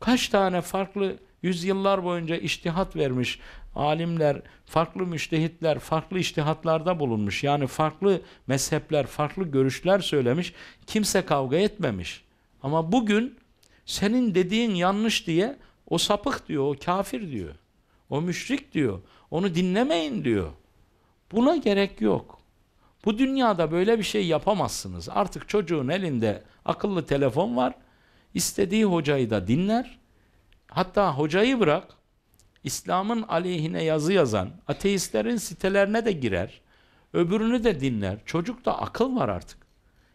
kaç tane farklı Yüzyıllar boyunca iştihat vermiş alimler, farklı müştehitler, farklı iştihatlarda bulunmuş. Yani farklı mezhepler, farklı görüşler söylemiş. Kimse kavga etmemiş. Ama bugün senin dediğin yanlış diye o sapık diyor, o kafir diyor. O müşrik diyor. Onu dinlemeyin diyor. Buna gerek yok. Bu dünyada böyle bir şey yapamazsınız. Artık çocuğun elinde akıllı telefon var. İstediği hocayı da dinler hatta hocayı bırak İslam'ın aleyhine yazı yazan ateistlerin sitelerine de girer. Öbürünü de dinler. Çocukta akıl var artık.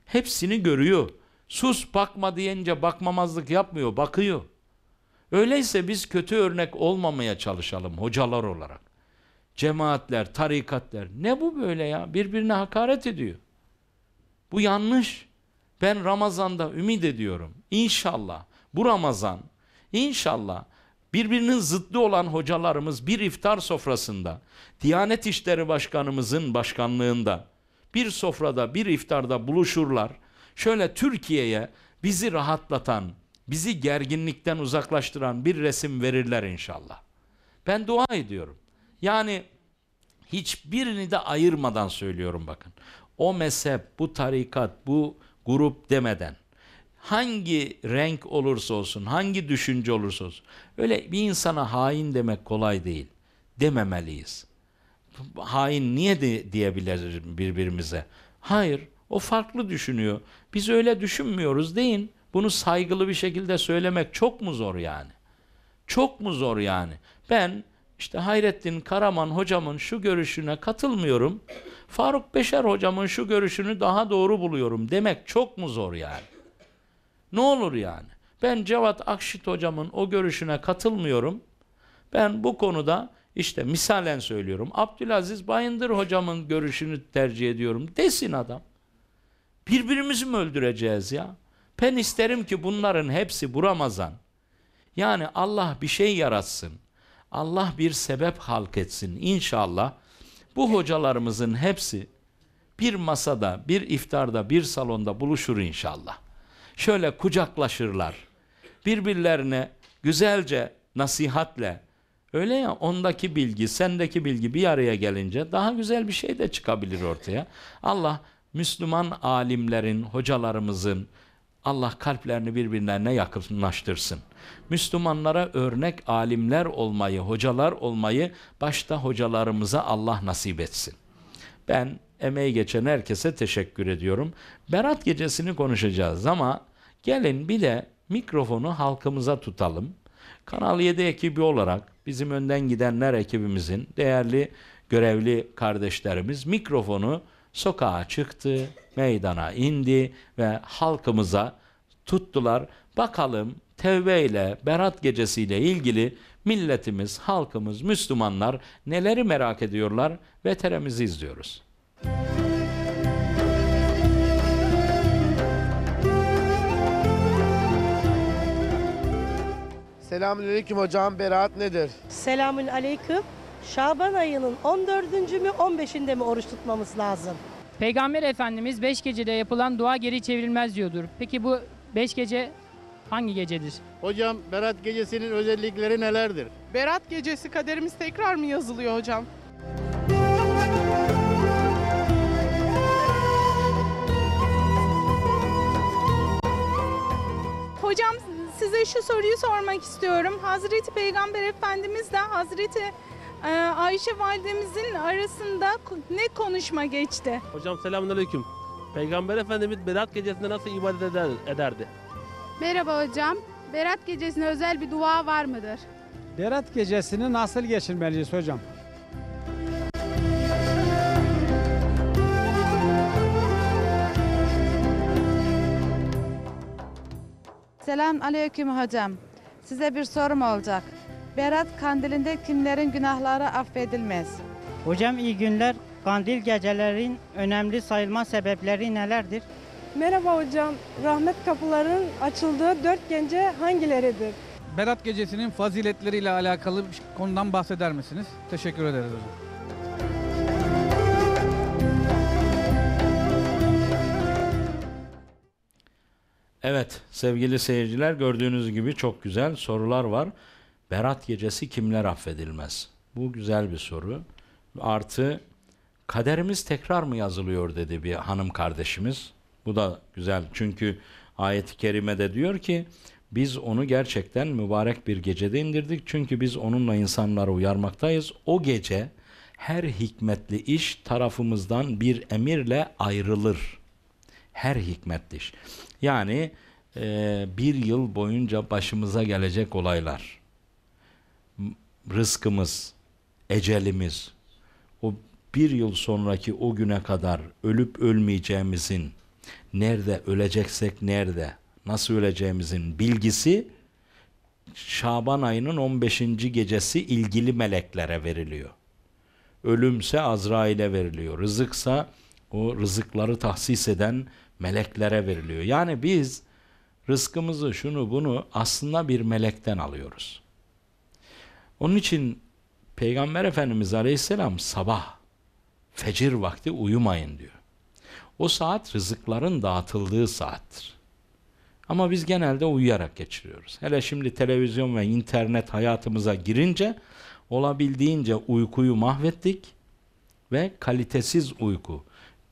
Hepsini görüyor. Sus bakma deyince bakmamazlık yapmıyor, bakıyor. Öyleyse biz kötü örnek olmamaya çalışalım hocalar olarak. Cemaatler, tarikatler ne bu böyle ya? Birbirine hakaret ediyor. Bu yanlış. Ben Ramazan'da ümit ediyorum. İnşallah bu Ramazan İnşallah birbirinin zıddı olan hocalarımız bir iftar sofrasında, Diyanet İşleri Başkanımızın başkanlığında bir sofrada, bir iftarda buluşurlar. Şöyle Türkiye'ye bizi rahatlatan, bizi gerginlikten uzaklaştıran bir resim verirler inşallah. Ben dua ediyorum. Yani hiçbirini de ayırmadan söylüyorum bakın. O mezhep, bu tarikat, bu grup demeden hangi renk olursa olsun, hangi düşünce olursa olsun. Öyle bir insana hain demek kolay değil. Dememeliyiz. Hain niye de diyebiliriz birbirimize? Hayır, o farklı düşünüyor. Biz öyle düşünmüyoruz deyin. Bunu saygılı bir şekilde söylemek çok mu zor yani? Çok mu zor yani? Ben işte Hayrettin Karaman hocamın şu görüşüne katılmıyorum. Faruk Beşer hocamın şu görüşünü daha doğru buluyorum demek çok mu zor yani? Ne olur yani? Ben Cevat Akşit hocamın o görüşüne katılmıyorum. Ben bu konuda işte misalen söylüyorum. Abdülaziz Bayındır hocamın görüşünü tercih ediyorum desin adam. Birbirimizi mi öldüreceğiz ya? Ben isterim ki bunların hepsi bu Ramazan. Yani Allah bir şey yaratsın. Allah bir sebep halk etsin inşallah. Bu hocalarımızın hepsi bir masada, bir iftarda, bir salonda buluşur inşallah şöyle kucaklaşırlar. Birbirlerine güzelce nasihatle öyle ya ondaki bilgi sendeki bilgi bir araya gelince daha güzel bir şey de çıkabilir ortaya. Allah Müslüman alimlerin, hocalarımızın Allah kalplerini birbirlerine yakınlaştırsın. Müslümanlara örnek alimler olmayı, hocalar olmayı başta hocalarımıza Allah nasip etsin. Ben emeği geçen herkese teşekkür ediyorum. Berat gecesini konuşacağız ama gelin bir de mikrofonu halkımıza tutalım. Kanal 7 ekibi olarak bizim önden gidenler ekibimizin değerli görevli kardeşlerimiz mikrofonu sokağa çıktı, meydana indi ve halkımıza tuttular. Bakalım ile berat gecesiyle ilgili milletimiz, halkımız, Müslümanlar neleri merak ediyorlar? ve Veteremizi izliyoruz. Selamünaleyküm hocam. Beraat nedir? Selamün aleyküm. Şaban ayının 14. mü 15'inde mi oruç tutmamız lazım? Peygamber Efendimiz 5 gecede yapılan dua geri çevrilmez diyordur. Peki bu 5 gece hangi gecedir? Hocam Berat gecesinin özellikleri nelerdir? Berat gecesi kaderimiz tekrar mı yazılıyor hocam? Hocam size şu soruyu sormak istiyorum. Hazreti Peygamber Efendimizle Hazreti e, Ayşe validemizin arasında ne konuşma geçti? Hocam selamünaleyküm. Peygamber Efendimiz Berat gecesinde nasıl ibadet eder, ederdi? Merhaba hocam. Berat gecesine özel bir dua var mıdır? Berat gecesini nasıl geçirmeliyiz hocam? Selam aleyküm hocam. Size bir sorum olacak. Berat kandilinde kimlerin günahları affedilmez? Hocam iyi günler. Kandil gecelerin önemli sayılma sebepleri nelerdir? Merhaba hocam. Rahmet kapılarının açıldığı dört gence hangileridir? Berat gecesinin faziletleriyle alakalı bir konudan bahseder misiniz? Teşekkür ederiz hocam. Evet sevgili seyirciler gördüğünüz gibi çok güzel sorular var. Berat gecesi kimler affedilmez? Bu güzel bir soru. Artı kaderimiz tekrar mı yazılıyor dedi bir hanım kardeşimiz. Bu da güzel çünkü ayet-i kerimede diyor ki biz onu gerçekten mübarek bir gecede indirdik. Çünkü biz onunla insanları uyarmaktayız. O gece her hikmetli iş tarafımızdan bir emirle ayrılır.'' her hikmettir. Yani e, bir yıl boyunca başımıza gelecek olaylar, rızkımız, ecelimiz, o bir yıl sonraki o güne kadar ölüp ölmeyeceğimizin, nerede öleceksek nerede, nasıl öleceğimizin bilgisi Şaban ayının 15. gecesi ilgili meleklere veriliyor. Ölümse Azrail'e veriliyor. Rızıksa o rızıkları tahsis eden meleklere veriliyor. Yani biz rızkımızı şunu bunu aslında bir melekten alıyoruz. Onun için Peygamber Efendimiz Aleyhisselam sabah fecir vakti uyumayın diyor. O saat rızıkların dağıtıldığı saattir. Ama biz genelde uyuyarak geçiriyoruz. Hele şimdi televizyon ve internet hayatımıza girince olabildiğince uykuyu mahvettik ve kalitesiz uyku.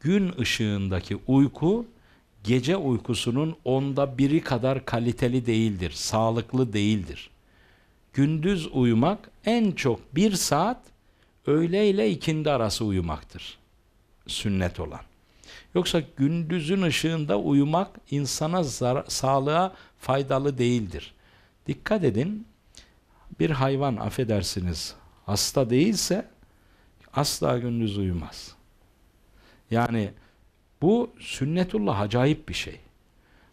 Gün ışığındaki uyku gece uykusunun onda biri kadar kaliteli değildir, sağlıklı değildir. Gündüz uyumak en çok bir saat, öğle ile ikindi arası uyumaktır. Sünnet olan. Yoksa gündüzün ışığında uyumak insana zar- sağlığa faydalı değildir. Dikkat edin, bir hayvan affedersiniz hasta değilse asla gündüz uyumaz. Yani bu sünnetullah acayip bir şey.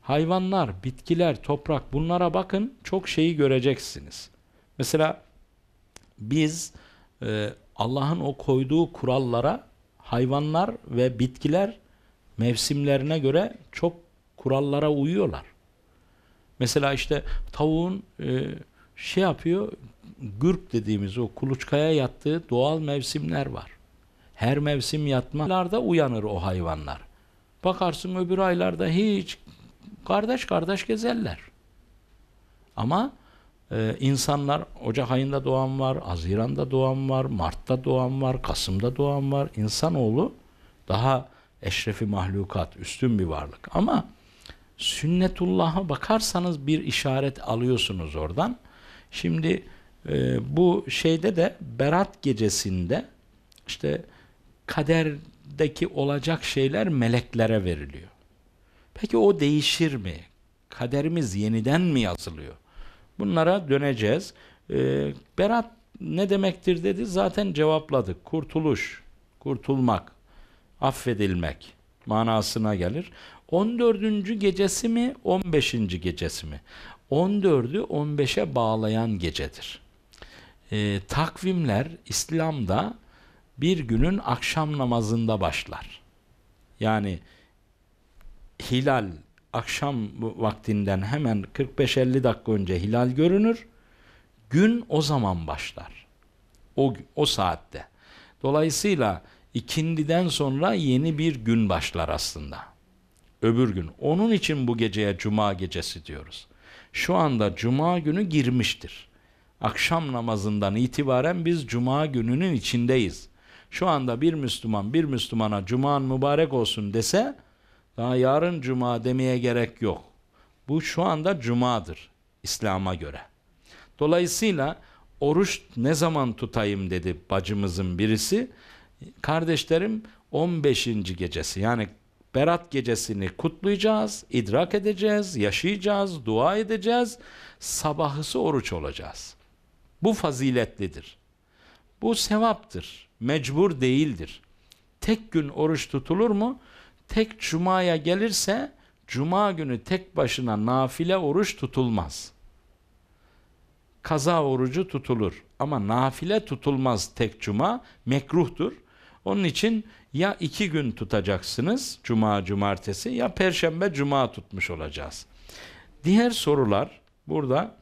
Hayvanlar, bitkiler, toprak bunlara bakın çok şeyi göreceksiniz. Mesela biz e, Allah'ın o koyduğu kurallara hayvanlar ve bitkiler mevsimlerine göre çok kurallara uyuyorlar. Mesela işte tavuğun e, şey yapıyor, gürp dediğimiz o kuluçkaya yattığı doğal mevsimler var. Her mevsim yatmalarda uyanır o hayvanlar. Bakarsın öbür aylarda hiç kardeş kardeş gezerler. Ama e, insanlar Ocak ayında doğan var, Haziran'da doğan var, Mart'ta doğan var, Kasım'da doğan var. İnsanoğlu daha eşrefi mahlukat, üstün bir varlık. Ama sünnetullah'a bakarsanız bir işaret alıyorsunuz oradan. Şimdi e, bu şeyde de Berat gecesinde işte kader daki olacak şeyler meleklere veriliyor. Peki o değişir mi? Kaderimiz yeniden mi yazılıyor? Bunlara döneceğiz. Ee, berat ne demektir dedi zaten cevapladık. Kurtuluş, kurtulmak, affedilmek manasına gelir. 14. gecesi mi 15. gecesi mi? 14'ü 15'e bağlayan gecedir. Ee, takvimler İslam'da bir günün akşam namazında başlar. Yani hilal akşam vaktinden hemen 45-50 dakika önce hilal görünür. Gün o zaman başlar. O, o saatte. Dolayısıyla ikindiden sonra yeni bir gün başlar aslında. Öbür gün. Onun için bu geceye cuma gecesi diyoruz. Şu anda cuma günü girmiştir. Akşam namazından itibaren biz cuma gününün içindeyiz şu anda bir Müslüman bir Müslümana Cuma'an mübarek olsun dese daha yarın Cuma demeye gerek yok. Bu şu anda Cuma'dır İslam'a göre. Dolayısıyla oruç ne zaman tutayım dedi bacımızın birisi. Kardeşlerim 15. gecesi yani Berat gecesini kutlayacağız, idrak edeceğiz, yaşayacağız, dua edeceğiz. Sabahısı oruç olacağız. Bu faziletlidir. Bu sevaptır mecbur değildir. Tek gün oruç tutulur mu? Tek cumaya gelirse cuma günü tek başına nafile oruç tutulmaz. Kaza orucu tutulur ama nafile tutulmaz tek cuma mekruhtur. Onun için ya iki gün tutacaksınız cuma cumartesi ya perşembe cuma tutmuş olacağız. Diğer sorular burada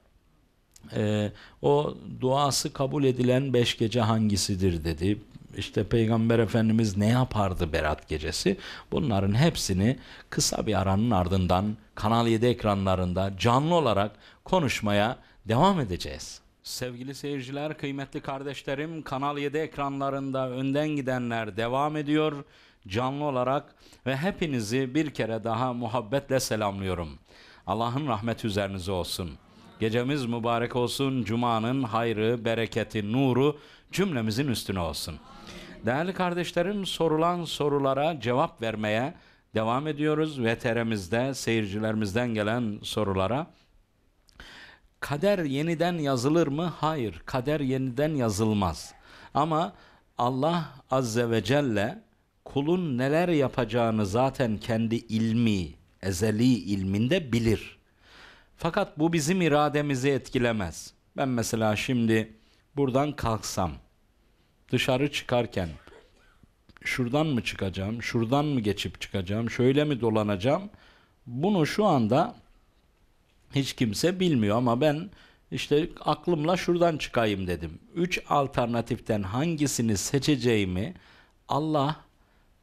e, o duası kabul edilen beş gece hangisidir dedi işte Peygamber Efendimiz ne yapardı Berat gecesi bunların hepsini kısa bir aranın ardından Kanal 7 ekranlarında canlı olarak konuşmaya devam edeceğiz. Sevgili seyirciler, kıymetli kardeşlerim, Kanal 7 ekranlarında önden gidenler devam ediyor canlı olarak ve hepinizi bir kere daha muhabbetle selamlıyorum. Allah'ın rahmet üzerinize olsun. Gecemiz mübarek olsun, Cuma'nın hayrı, bereketi, nuru cümlemizin üstüne olsun. Değerli kardeşlerim sorulan sorulara cevap vermeye devam ediyoruz. VTR'mizde seyircilerimizden gelen sorulara. Kader yeniden yazılır mı? Hayır. Kader yeniden yazılmaz. Ama Allah Azze ve Celle kulun neler yapacağını zaten kendi ilmi, ezeli ilminde bilir. Fakat bu bizim irademizi etkilemez. Ben mesela şimdi buradan kalksam, dışarı çıkarken şuradan mı çıkacağım, şuradan mı geçip çıkacağım, şöyle mi dolanacağım? Bunu şu anda hiç kimse bilmiyor ama ben işte aklımla şuradan çıkayım dedim. Üç alternatiften hangisini seçeceğimi Allah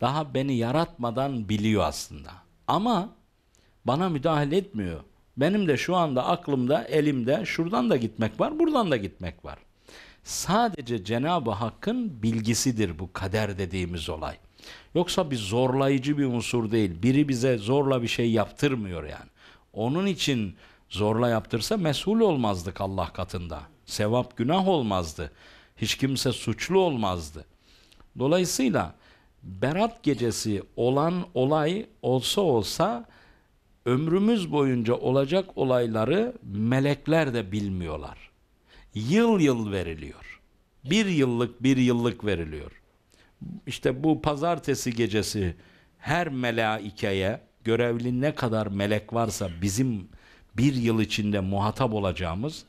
daha beni yaratmadan biliyor aslında. Ama bana müdahale etmiyor. Benim de şu anda aklımda, elimde şuradan da gitmek var, buradan da gitmek var sadece Cenab-ı Hakk'ın bilgisidir bu kader dediğimiz olay. Yoksa bir zorlayıcı bir unsur değil. Biri bize zorla bir şey yaptırmıyor yani. Onun için zorla yaptırsa mesul olmazdık Allah katında. Sevap günah olmazdı. Hiç kimse suçlu olmazdı. Dolayısıyla Berat gecesi olan olay olsa olsa ömrümüz boyunca olacak olayları melekler de bilmiyorlar yıl yıl veriliyor. Bir yıllık bir yıllık veriliyor. İşte bu pazartesi gecesi her melaikeye görevli ne kadar melek varsa bizim bir yıl içinde muhatap olacağımız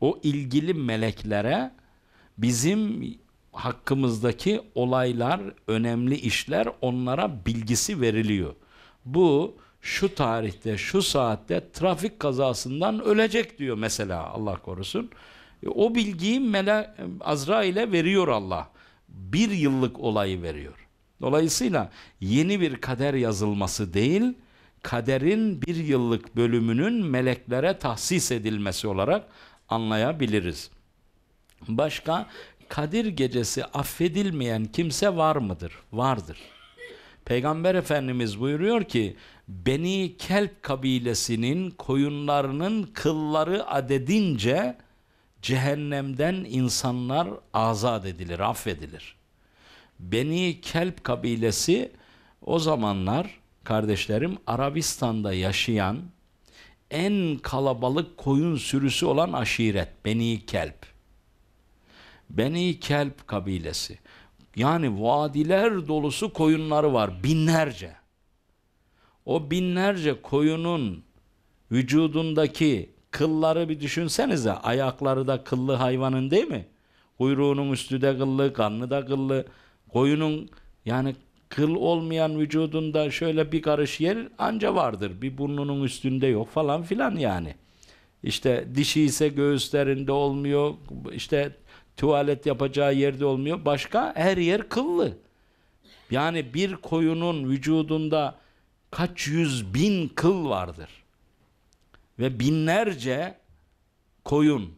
o ilgili meleklere bizim hakkımızdaki olaylar, önemli işler onlara bilgisi veriliyor. Bu şu tarihte, şu saatte trafik kazasından ölecek diyor mesela Allah korusun. E, o bilgiyi Mele, e, Azrail'e veriyor Allah. Bir yıllık olayı veriyor. Dolayısıyla yeni bir kader yazılması değil, kaderin bir yıllık bölümünün meleklere tahsis edilmesi olarak anlayabiliriz. Başka Kadir gecesi affedilmeyen kimse var mıdır? Vardır. Peygamber Efendimiz buyuruyor ki Beni Kelp kabilesinin koyunlarının kılları adedince cehennemden insanlar azat edilir, affedilir. Beni Kelp kabilesi o zamanlar kardeşlerim Arabistan'da yaşayan en kalabalık koyun sürüsü olan aşiret Beni Kelp. Beni Kelp kabilesi. Yani vadiler dolusu koyunları var binlerce. O binlerce koyunun vücudundaki Kılları bir düşünsenize. Ayakları da kıllı hayvanın değil mi? Kuyruğunun üstü de kıllı, kanlı da kıllı. Koyunun yani kıl olmayan vücudunda şöyle bir karış yer anca vardır. Bir burnunun üstünde yok falan filan yani. İşte dişi ise göğüslerinde olmuyor. İşte tuvalet yapacağı yerde olmuyor. Başka her yer kıllı. Yani bir koyunun vücudunda kaç yüz bin kıl vardır ve binlerce koyun,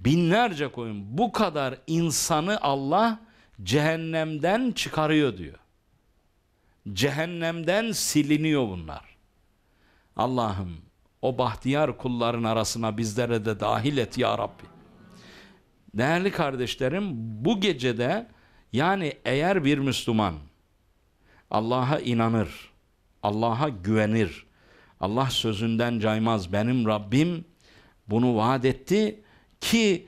binlerce koyun bu kadar insanı Allah cehennemden çıkarıyor diyor. Cehennemden siliniyor bunlar. Allah'ım o bahtiyar kulların arasına bizlere de dahil et ya Rabbi. Değerli kardeşlerim bu gecede yani eğer bir Müslüman Allah'a inanır, Allah'a güvenir, Allah sözünden caymaz. Benim Rabbim bunu vaat etti ki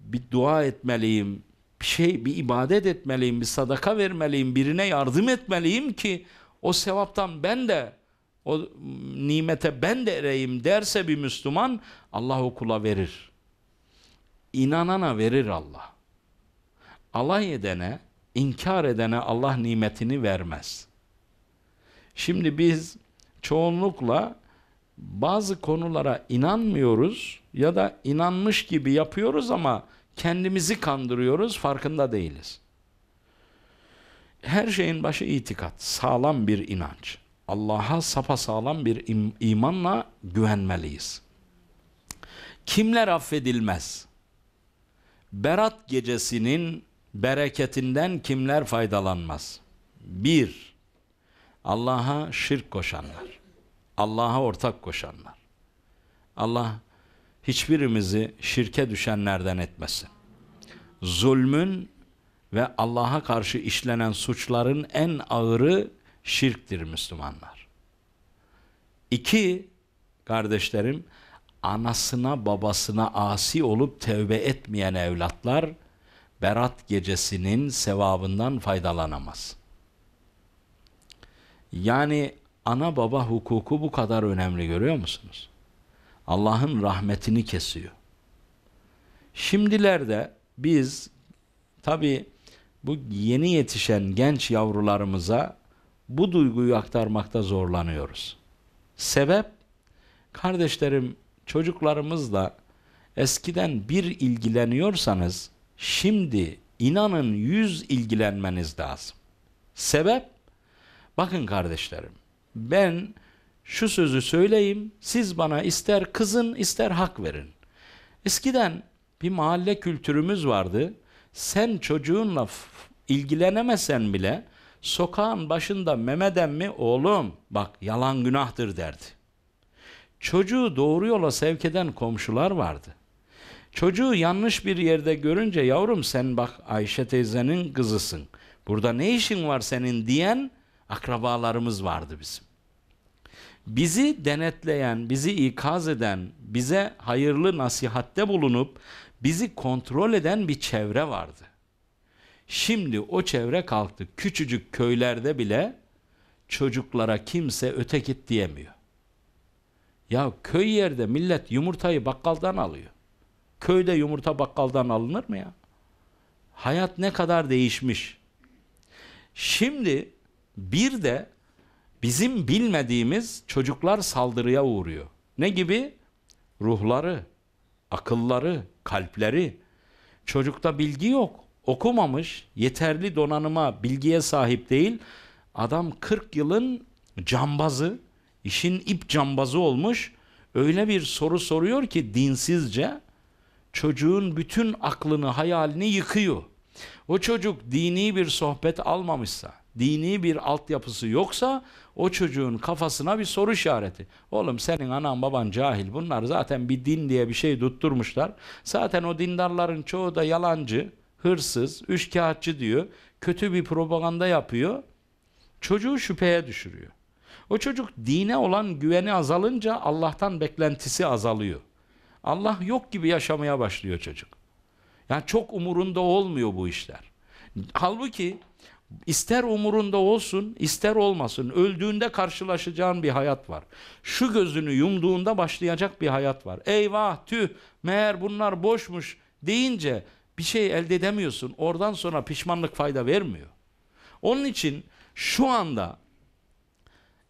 bir dua etmeliyim, bir şey, bir ibadet etmeliyim, bir sadaka vermeliyim, birine yardım etmeliyim ki o sevaptan ben de o nimete ben de ereyim derse bir Müslüman Allah o kula verir. İnanana verir Allah. Alay edene, inkar edene Allah nimetini vermez. Şimdi biz çoğunlukla bazı konulara inanmıyoruz ya da inanmış gibi yapıyoruz ama kendimizi kandırıyoruz, farkında değiliz. Her şeyin başı itikat, sağlam bir inanç. Allah'a sapasağlam bir im imanla güvenmeliyiz. Kimler affedilmez? Berat gecesinin bereketinden kimler faydalanmaz? Bir, Allah'a şirk koşanlar. Allah'a ortak koşanlar. Allah hiçbirimizi şirke düşenlerden etmesin. Zulmün ve Allah'a karşı işlenen suçların en ağırı şirktir Müslümanlar. İki, kardeşlerim, anasına babasına asi olup tevbe etmeyen evlatlar, berat gecesinin sevabından faydalanamaz. Yani ana baba hukuku bu kadar önemli görüyor musunuz? Allah'ın rahmetini kesiyor. Şimdilerde biz tabi bu yeni yetişen genç yavrularımıza bu duyguyu aktarmakta zorlanıyoruz. Sebep kardeşlerim çocuklarımızla eskiden bir ilgileniyorsanız şimdi inanın yüz ilgilenmeniz lazım. Sebep Bakın kardeşlerim ben şu sözü söyleyeyim siz bana ister kızın ister hak verin. Eskiden bir mahalle kültürümüz vardı. Sen çocuğunla ilgilenemesen bile sokağın başında memeden mi oğlum bak yalan günahtır derdi. Çocuğu doğru yola sevk eden komşular vardı. Çocuğu yanlış bir yerde görünce yavrum sen bak Ayşe teyzenin kızısın. Burada ne işin var senin diyen akrabalarımız vardı bizim. Bizi denetleyen, bizi ikaz eden, bize hayırlı nasihatte bulunup bizi kontrol eden bir çevre vardı. Şimdi o çevre kalktı. Küçücük köylerde bile çocuklara kimse öte git diyemiyor. Ya köy yerde millet yumurtayı bakkaldan alıyor. Köyde yumurta bakkaldan alınır mı ya? Hayat ne kadar değişmiş. Şimdi bir de bizim bilmediğimiz çocuklar saldırıya uğruyor. Ne gibi? Ruhları, akılları, kalpleri. Çocukta bilgi yok. Okumamış, yeterli donanıma, bilgiye sahip değil. Adam 40 yılın cambazı, işin ip cambazı olmuş. Öyle bir soru soruyor ki dinsizce çocuğun bütün aklını, hayalini yıkıyor. O çocuk dini bir sohbet almamışsa, dini bir altyapısı yoksa o çocuğun kafasına bir soru işareti. Oğlum senin anan baban cahil bunlar zaten bir din diye bir şey tutturmuşlar. Zaten o dindarların çoğu da yalancı, hırsız, üçkağıtçı diyor. Kötü bir propaganda yapıyor. Çocuğu şüpheye düşürüyor. O çocuk dine olan güveni azalınca Allah'tan beklentisi azalıyor. Allah yok gibi yaşamaya başlıyor çocuk. Yani çok umurunda olmuyor bu işler. Halbuki İster umurunda olsun, ister olmasın. Öldüğünde karşılaşacağın bir hayat var. Şu gözünü yumduğunda başlayacak bir hayat var. Eyvah, tüh, meğer bunlar boşmuş deyince bir şey elde edemiyorsun. Oradan sonra pişmanlık fayda vermiyor. Onun için şu anda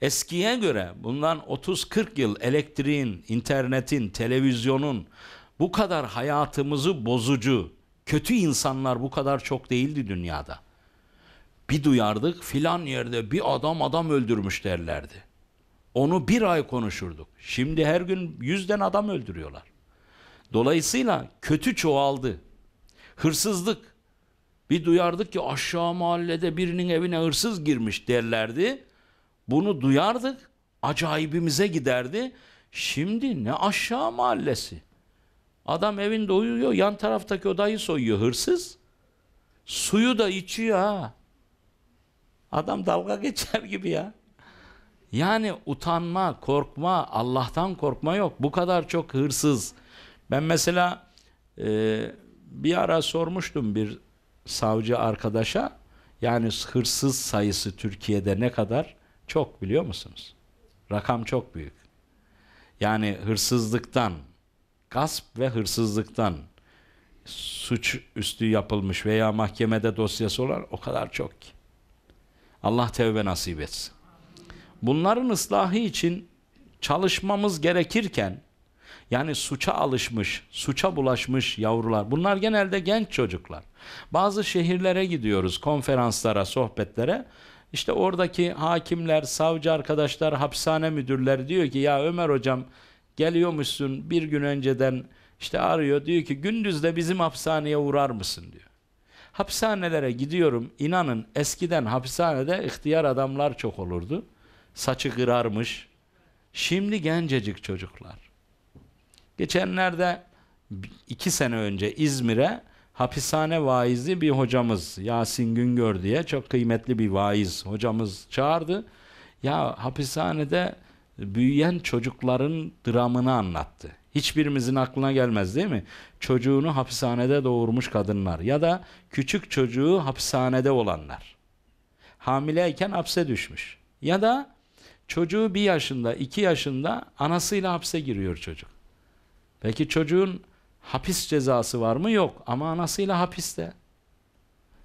eskiye göre bundan 30-40 yıl elektriğin, internetin, televizyonun bu kadar hayatımızı bozucu, kötü insanlar bu kadar çok değildi dünyada. Bir duyardık filan yerde bir adam adam öldürmüş derlerdi. Onu bir ay konuşurduk. Şimdi her gün yüzden adam öldürüyorlar. Dolayısıyla kötü çoğaldı. Hırsızlık. Bir duyardık ki aşağı mahallede birinin evine hırsız girmiş derlerdi. Bunu duyardık. Acayibimize giderdi. Şimdi ne aşağı mahallesi. Adam evinde uyuyor. Yan taraftaki odayı soyuyor hırsız. Suyu da içiyor ha. Adam dalga geçer gibi ya. Yani utanma, korkma, Allah'tan korkma yok. Bu kadar çok hırsız. Ben mesela e, bir ara sormuştum bir savcı arkadaşa. Yani hırsız sayısı Türkiye'de ne kadar? Çok biliyor musunuz? Rakam çok büyük. Yani hırsızlıktan, gasp ve hırsızlıktan suç üstü yapılmış veya mahkemede dosyası olan o kadar çok ki. Allah tevbe nasip etsin. Bunların ıslahı için çalışmamız gerekirken yani suça alışmış, suça bulaşmış yavrular. Bunlar genelde genç çocuklar. Bazı şehirlere gidiyoruz konferanslara, sohbetlere. İşte oradaki hakimler, savcı arkadaşlar, hapishane müdürleri diyor ki ya Ömer hocam geliyormuşsun bir gün önceden işte arıyor diyor ki gündüz de bizim hapishaneye uğrar mısın diyor. Hapishanelere gidiyorum. İnanın eskiden hapishanede ihtiyar adamlar çok olurdu. Saçı kırarmış. Şimdi gencecik çocuklar. Geçenlerde iki sene önce İzmir'e hapishane vaizi bir hocamız Yasin Güngör diye çok kıymetli bir vaiz hocamız çağırdı. Ya hapishanede büyüyen çocukların dramını anlattı. Hiçbirimizin aklına gelmez değil mi? Çocuğunu hapishanede doğurmuş kadınlar ya da küçük çocuğu hapishanede olanlar. Hamileyken hapse düşmüş. Ya da çocuğu bir yaşında, iki yaşında anasıyla hapse giriyor çocuk. Peki çocuğun hapis cezası var mı? Yok ama anasıyla hapiste.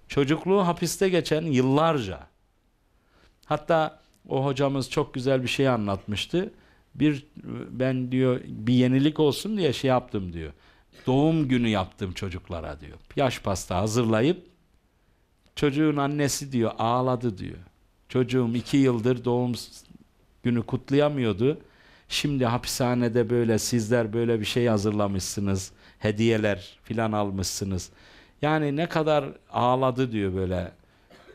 Çocukluğu hapiste geçen yıllarca. Hatta o hocamız çok güzel bir şey anlatmıştı bir ben diyor bir yenilik olsun diye şey yaptım diyor. Doğum günü yaptım çocuklara diyor. Yaş pasta hazırlayıp çocuğun annesi diyor ağladı diyor. Çocuğum iki yıldır doğum günü kutlayamıyordu. Şimdi hapishanede böyle sizler böyle bir şey hazırlamışsınız. Hediyeler filan almışsınız. Yani ne kadar ağladı diyor böyle.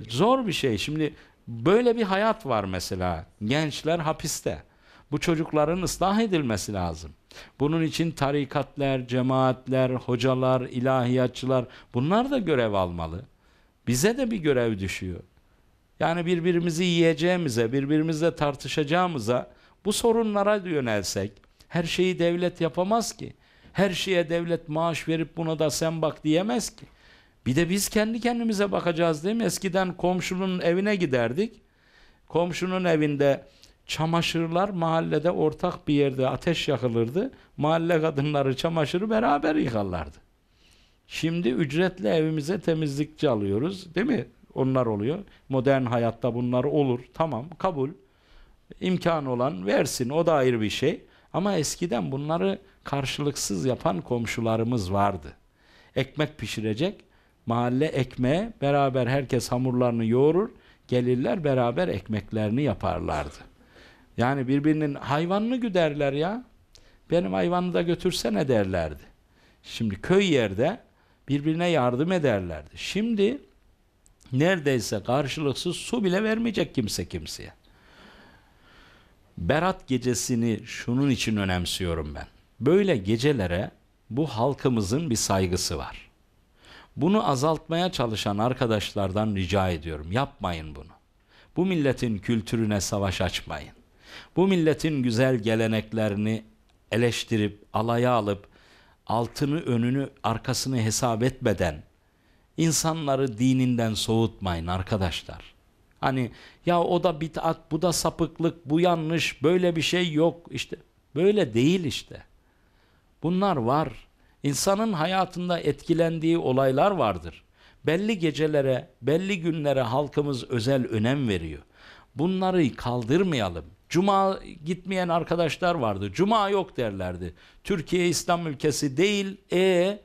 Zor bir şey. Şimdi böyle bir hayat var mesela. Gençler hapiste. Bu çocukların ıslah edilmesi lazım. Bunun için tarikatlar, cemaatler, hocalar, ilahiyatçılar bunlar da görev almalı. Bize de bir görev düşüyor. Yani birbirimizi yiyeceğimize, birbirimizle tartışacağımıza bu sorunlara yönelsek her şeyi devlet yapamaz ki. Her şeye devlet maaş verip buna da sen bak diyemez ki. Bir de biz kendi kendimize bakacağız değil mi? Eskiden komşunun evine giderdik. Komşunun evinde çamaşırlar mahallede ortak bir yerde ateş yakılırdı. Mahalle kadınları çamaşırı beraber yıkarlardı. Şimdi ücretli evimize temizlikçi alıyoruz. Değil mi? Onlar oluyor. Modern hayatta bunlar olur. Tamam kabul. İmkan olan versin. O da ayrı bir şey. Ama eskiden bunları karşılıksız yapan komşularımız vardı. Ekmek pişirecek. Mahalle ekmeğe beraber herkes hamurlarını yoğurur. Gelirler beraber ekmeklerini yaparlardı. Yani birbirinin hayvanını güderler ya. Benim hayvanı da götürsene derlerdi. Şimdi köy yerde birbirine yardım ederlerdi. Şimdi neredeyse karşılıksız su bile vermeyecek kimse kimseye. Berat gecesini şunun için önemsiyorum ben. Böyle gecelere bu halkımızın bir saygısı var. Bunu azaltmaya çalışan arkadaşlardan rica ediyorum. Yapmayın bunu. Bu milletin kültürüne savaş açmayın. Bu milletin güzel geleneklerini eleştirip, alaya alıp, altını önünü arkasını hesap etmeden insanları dininden soğutmayın arkadaşlar. Hani ya o da bit'at, bu da sapıklık, bu yanlış, böyle bir şey yok işte. Böyle değil işte. Bunlar var. İnsanın hayatında etkilendiği olaylar vardır. Belli gecelere, belli günlere halkımız özel önem veriyor. Bunları kaldırmayalım. Cuma gitmeyen arkadaşlar vardı. Cuma yok derlerdi. Türkiye İslam ülkesi değil. E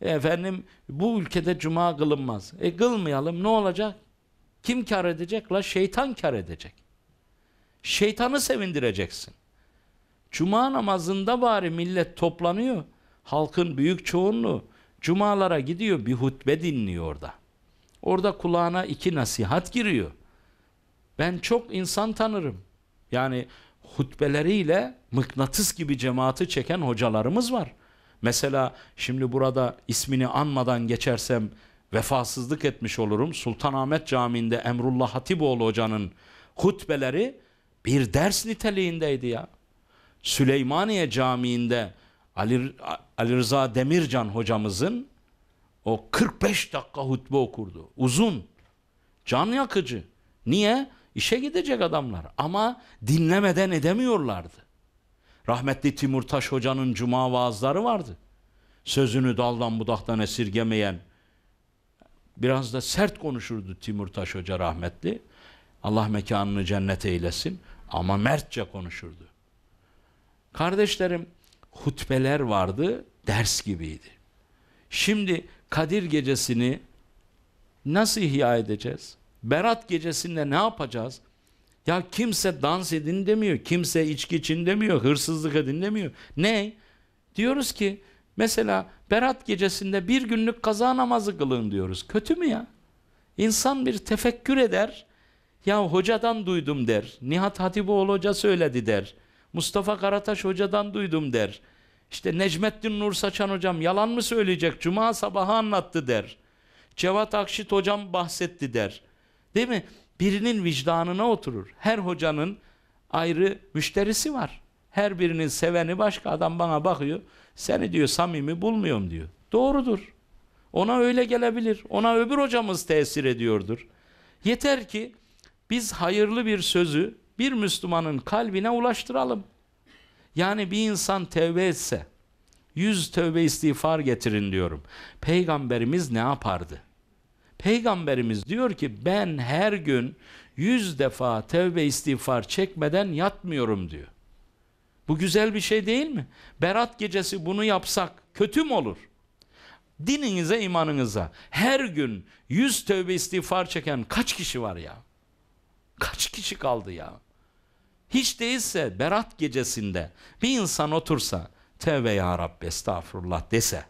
efendim bu ülkede cuma kılınmaz. E kılmayalım ne olacak? Kim kar edecek? La şeytan kar edecek. Şeytanı sevindireceksin. Cuma namazında bari millet toplanıyor. Halkın büyük çoğunluğu cumalara gidiyor bir hutbe dinliyor orada. Orada kulağına iki nasihat giriyor. Ben çok insan tanırım. Yani hutbeleriyle mıknatıs gibi cemaati çeken hocalarımız var. Mesela şimdi burada ismini anmadan geçersem vefasızlık etmiş olurum. Sultanahmet Camii'nde Emrullah Hatiboğlu hocanın hutbeleri bir ders niteliğindeydi ya. Süleymaniye Camii'nde Ali, Ali Rıza Demircan hocamızın o 45 dakika hutbe okurdu. Uzun, can yakıcı. Niye? İşe gidecek adamlar ama dinlemeden edemiyorlardı. Rahmetli Timurtaş Hoca'nın cuma vaazları vardı. Sözünü daldan budaktan esirgemeyen, biraz da sert konuşurdu Timurtaş Hoca rahmetli. Allah mekanını cennet eylesin ama mertçe konuşurdu. Kardeşlerim hutbeler vardı, ders gibiydi. Şimdi Kadir gecesini nasıl ihya edeceğiz? Berat gecesinde ne yapacağız? Ya kimse dans edin demiyor. Kimse içki için demiyor. Hırsızlık edin demiyor. Ne? Diyoruz ki mesela Berat gecesinde bir günlük kaza namazı kılın diyoruz. Kötü mü ya? İnsan bir tefekkür eder. Ya hocadan duydum der. Nihat Hatipoğlu hoca söyledi der. Mustafa Karataş hocadan duydum der. İşte Necmettin Nursaçan hocam yalan mı söyleyecek? Cuma sabahı anlattı der. Cevat Akşit hocam bahsetti der. Değil mi? Birinin vicdanına oturur. Her hocanın ayrı müşterisi var. Her birinin seveni başka adam bana bakıyor. Seni diyor samimi bulmuyorum diyor. Doğrudur. Ona öyle gelebilir. Ona öbür hocamız tesir ediyordur. Yeter ki biz hayırlı bir sözü bir Müslümanın kalbine ulaştıralım. Yani bir insan tevbe etse, yüz tövbe istiğfar getirin diyorum. Peygamberimiz ne yapardı? Peygamberimiz diyor ki ben her gün yüz defa tevbe istiğfar çekmeden yatmıyorum diyor. Bu güzel bir şey değil mi? Berat gecesi bunu yapsak kötü mü olur? Dininize, imanınıza her gün yüz tövbe istiğfar çeken kaç kişi var ya? Kaç kişi kaldı ya? Hiç değilse berat gecesinde bir insan otursa tevbe ya Rabbi estağfurullah dese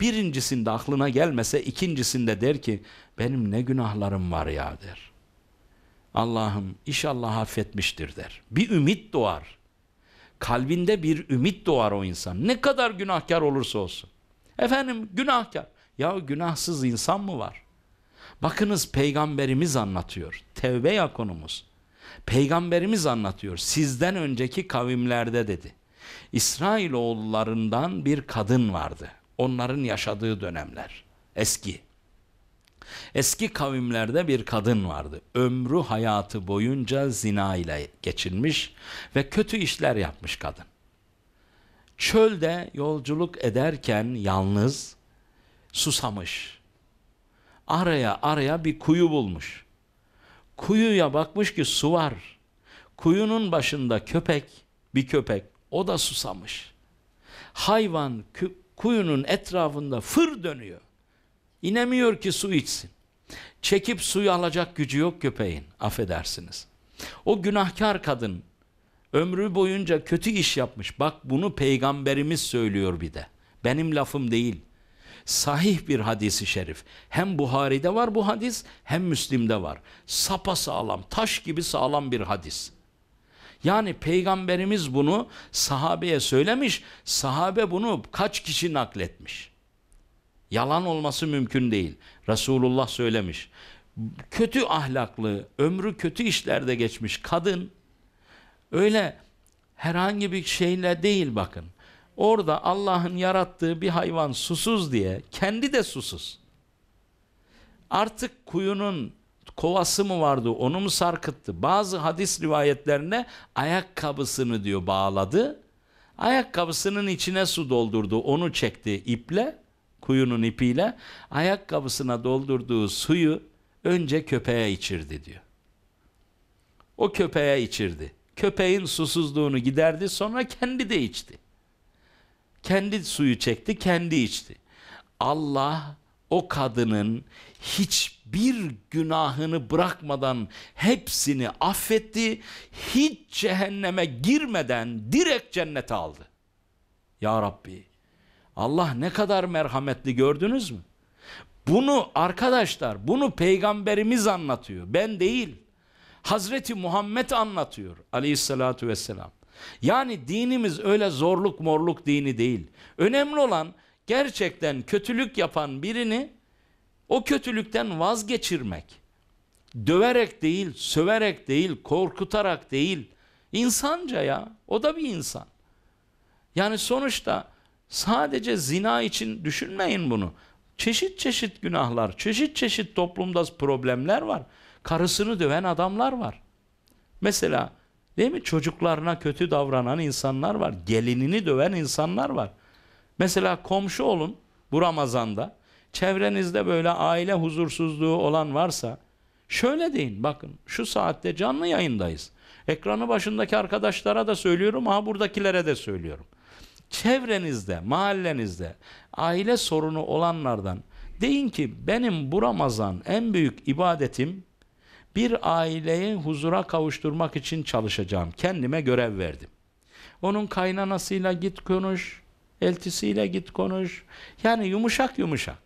Birincisinde aklına gelmese ikincisinde der ki benim ne günahlarım var ya der. Allah'ım inşallah affetmiştir der. Bir ümit doğar. Kalbinde bir ümit doğar o insan. Ne kadar günahkar olursa olsun. Efendim günahkar. Ya günahsız insan mı var? Bakınız peygamberimiz anlatıyor. Tevbe ya konumuz. Peygamberimiz anlatıyor. Sizden önceki kavimlerde dedi. İsrailoğullarından bir kadın vardı. Onların yaşadığı dönemler. Eski. Eski kavimlerde bir kadın vardı. Ömrü hayatı boyunca zina ile geçirmiş ve kötü işler yapmış kadın. Çölde yolculuk ederken yalnız susamış. Araya araya bir kuyu bulmuş. Kuyuya bakmış ki su var. Kuyunun başında köpek, bir köpek. O da susamış. Hayvan kuyunun etrafında fır dönüyor. İnemiyor ki su içsin. Çekip suyu alacak gücü yok köpeğin. Affedersiniz. O günahkar kadın ömrü boyunca kötü iş yapmış. Bak bunu peygamberimiz söylüyor bir de. Benim lafım değil. Sahih bir hadisi şerif. Hem Buhari'de var bu hadis hem Müslim'de var. Sapa sağlam, taş gibi sağlam bir hadis. Yani peygamberimiz bunu sahabeye söylemiş, sahabe bunu kaç kişi nakletmiş. Yalan olması mümkün değil. Resulullah söylemiş. Kötü ahlaklı, ömrü kötü işlerde geçmiş kadın öyle herhangi bir şeyle değil bakın. Orada Allah'ın yarattığı bir hayvan susuz diye kendi de susuz. Artık kuyunun kovası mı vardı onu mu sarkıttı? Bazı hadis rivayetlerine ayakkabısını diyor bağladı. Ayakkabısının içine su doldurdu onu çekti iple kuyunun ipiyle ayakkabısına doldurduğu suyu önce köpeğe içirdi diyor. O köpeğe içirdi. Köpeğin susuzluğunu giderdi sonra kendi de içti. Kendi suyu çekti kendi içti. Allah o kadının hiç bir günahını bırakmadan hepsini affetti. Hiç cehenneme girmeden direkt cennete aldı. Ya Rabbi Allah ne kadar merhametli gördünüz mü? Bunu arkadaşlar bunu peygamberimiz anlatıyor ben değil. Hazreti Muhammed anlatıyor aleyhissalatü vesselam. Yani dinimiz öyle zorluk morluk dini değil. Önemli olan gerçekten kötülük yapan birini o kötülükten vazgeçirmek, döverek değil, söverek değil, korkutarak değil, İnsanca ya, o da bir insan. Yani sonuçta sadece zina için düşünmeyin bunu. Çeşit çeşit günahlar, çeşit çeşit toplumda problemler var. Karısını döven adamlar var. Mesela değil mi çocuklarına kötü davranan insanlar var. Gelinini döven insanlar var. Mesela komşu olun bu Ramazan'da çevrenizde böyle aile huzursuzluğu olan varsa şöyle deyin bakın şu saatte canlı yayındayız. Ekranı başındaki arkadaşlara da söylüyorum ha buradakilere de söylüyorum. Çevrenizde, mahallenizde aile sorunu olanlardan deyin ki benim bu Ramazan en büyük ibadetim bir aileyi huzura kavuşturmak için çalışacağım. Kendime görev verdim. Onun kaynanasıyla git konuş, eltisiyle git konuş. Yani yumuşak yumuşak.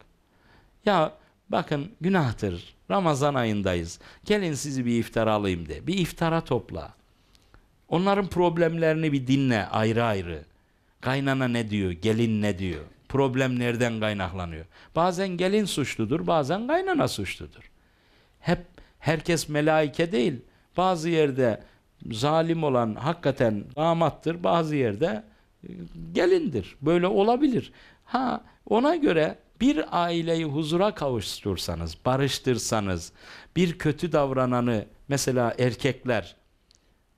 Ya bakın günahtır. Ramazan ayındayız. Gelin sizi bir iftar alayım de. Bir iftara topla. Onların problemlerini bir dinle ayrı ayrı. Kaynana ne diyor, gelin ne diyor? Problem nereden kaynaklanıyor? Bazen gelin suçludur, bazen kaynana suçludur. Hep herkes melaike değil. Bazı yerde zalim olan hakikaten damattır, bazı yerde e, gelindir. Böyle olabilir. Ha ona göre bir aileyi huzura kavuştursanız, barıştırsanız, bir kötü davrananı mesela erkekler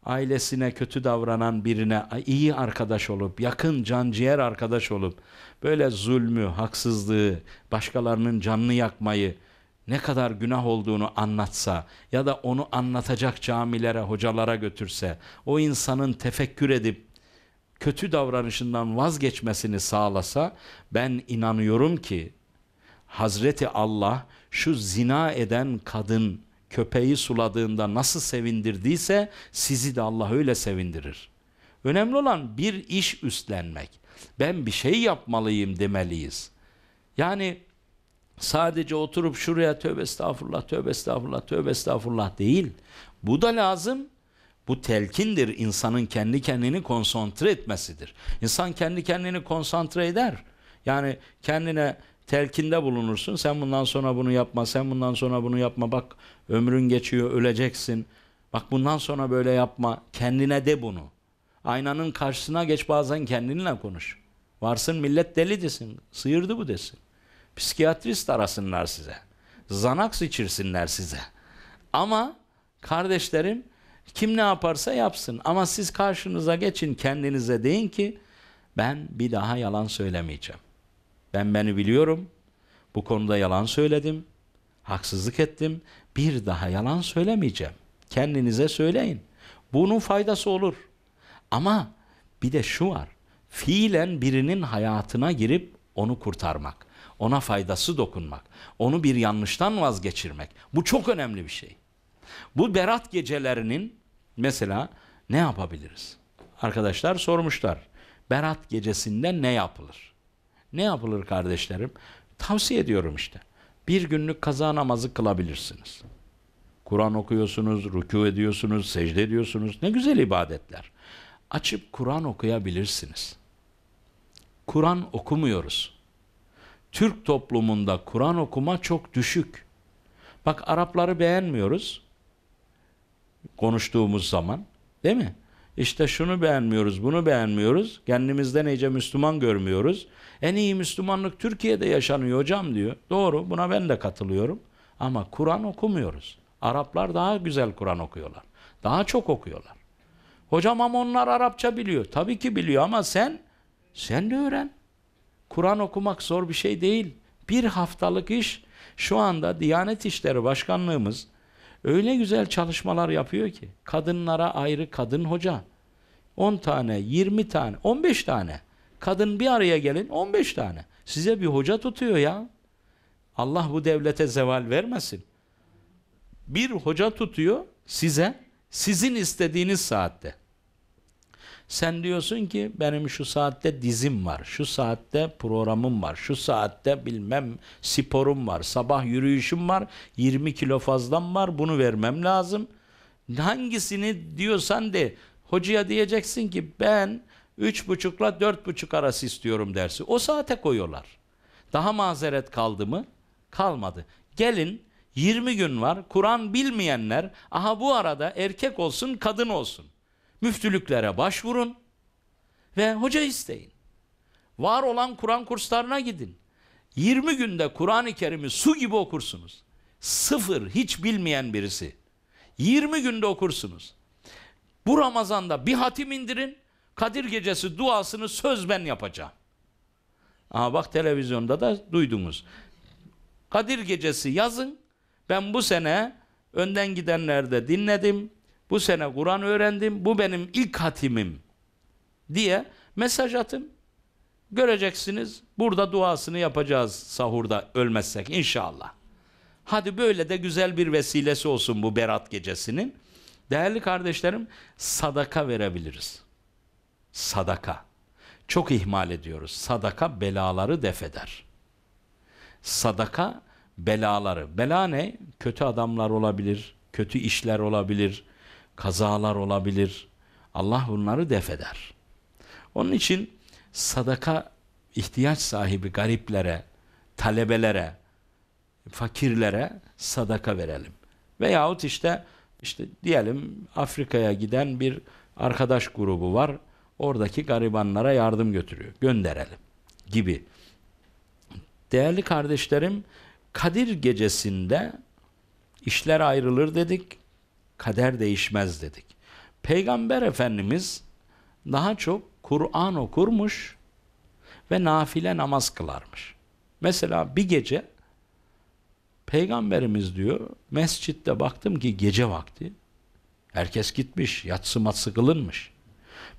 ailesine kötü davranan birine iyi arkadaş olup, yakın can ciğer arkadaş olup böyle zulmü, haksızlığı, başkalarının canını yakmayı ne kadar günah olduğunu anlatsa ya da onu anlatacak camilere, hocalara götürse, o insanın tefekkür edip kötü davranışından vazgeçmesini sağlasa ben inanıyorum ki Hazreti Allah şu zina eden kadın köpeği suladığında nasıl sevindirdiyse sizi de Allah öyle sevindirir. Önemli olan bir iş üstlenmek. Ben bir şey yapmalıyım demeliyiz. Yani sadece oturup şuraya tövbe estağfurullah, tövbe estağfurullah, tövbe estağfurullah değil. Bu da lazım. Bu telkindir insanın kendi kendini konsantre etmesidir. İnsan kendi kendini konsantre eder. Yani kendine telkinde bulunursun. Sen bundan sonra bunu yapma, sen bundan sonra bunu yapma. Bak ömrün geçiyor, öleceksin. Bak bundan sonra böyle yapma. Kendine de bunu. Aynanın karşısına geç bazen kendinle konuş. Varsın millet deli desin. Sıyırdı bu desin. Psikiyatrist arasınlar size. Zanaks içirsinler size. Ama kardeşlerim kim ne yaparsa yapsın ama siz karşınıza geçin kendinize deyin ki ben bir daha yalan söylemeyeceğim. Ben beni biliyorum. Bu konuda yalan söyledim. Haksızlık ettim. Bir daha yalan söylemeyeceğim. Kendinize söyleyin. Bunun faydası olur. Ama bir de şu var. Fiilen birinin hayatına girip onu kurtarmak, ona faydası dokunmak, onu bir yanlıştan vazgeçirmek. Bu çok önemli bir şey. Bu berat gecelerinin Mesela ne yapabiliriz? Arkadaşlar sormuşlar. Berat gecesinde ne yapılır? Ne yapılır kardeşlerim? Tavsiye ediyorum işte. Bir günlük kaza namazı kılabilirsiniz. Kur'an okuyorsunuz, rükû ediyorsunuz, secde ediyorsunuz. Ne güzel ibadetler. Açıp Kur'an okuyabilirsiniz. Kur'an okumuyoruz. Türk toplumunda Kur'an okuma çok düşük. Bak Arapları beğenmiyoruz konuştuğumuz zaman değil mi? İşte şunu beğenmiyoruz, bunu beğenmiyoruz. Kendimizden iyice Müslüman görmüyoruz. En iyi Müslümanlık Türkiye'de yaşanıyor hocam diyor. Doğru buna ben de katılıyorum. Ama Kur'an okumuyoruz. Araplar daha güzel Kur'an okuyorlar. Daha çok okuyorlar. Hocam ama onlar Arapça biliyor. Tabii ki biliyor ama sen sen de öğren. Kur'an okumak zor bir şey değil. Bir haftalık iş. Şu anda Diyanet İşleri Başkanlığımız Öyle güzel çalışmalar yapıyor ki. Kadınlara ayrı kadın hoca. 10 tane, 20 tane, 15 tane. Kadın bir araya gelin 15 tane. Size bir hoca tutuyor ya. Allah bu devlete zeval vermesin. Bir hoca tutuyor size sizin istediğiniz saatte. Sen diyorsun ki benim şu saatte dizim var, şu saatte programım var, şu saatte bilmem sporum var, sabah yürüyüşüm var, 20 kilo fazlam var bunu vermem lazım. Hangisini diyorsan de hocaya diyeceksin ki ben 3.30'la 4.30 arası istiyorum dersi. O saate koyuyorlar. Daha mazeret kaldı mı? Kalmadı. Gelin 20 gün var. Kur'an bilmeyenler aha bu arada erkek olsun kadın olsun müftülüklere başvurun ve hoca isteyin. Var olan Kur'an kurslarına gidin. 20 günde Kur'an-ı Kerim'i su gibi okursunuz. Sıfır, hiç bilmeyen birisi. 20 günde okursunuz. Bu Ramazan'da bir hatim indirin. Kadir Gecesi duasını söz ben yapacağım. Aha bak televizyonda da duydunuz. Kadir Gecesi yazın. Ben bu sene önden gidenlerde dinledim. Bu sene Kur'an öğrendim. Bu benim ilk hatimim diye mesaj atın. Göreceksiniz. Burada duasını yapacağız sahurda ölmezsek inşallah. Hadi böyle de güzel bir vesilesi olsun bu berat gecesinin. Değerli kardeşlerim sadaka verebiliriz. Sadaka. Çok ihmal ediyoruz. Sadaka belaları defeder. Sadaka belaları. Bela ne? Kötü adamlar olabilir, kötü işler olabilir, kazalar olabilir. Allah bunları def eder. Onun için sadaka ihtiyaç sahibi gariplere, talebelere, fakirlere sadaka verelim. Veyahut işte işte diyelim Afrika'ya giden bir arkadaş grubu var. Oradaki garibanlara yardım götürüyor. Gönderelim gibi. Değerli kardeşlerim, Kadir gecesinde işler ayrılır dedik kader değişmez dedik. Peygamber Efendimiz daha çok Kur'an okurmuş ve nafile namaz kılarmış. Mesela bir gece Peygamberimiz diyor mescitte baktım ki gece vakti herkes gitmiş yatsı matsı kılınmış.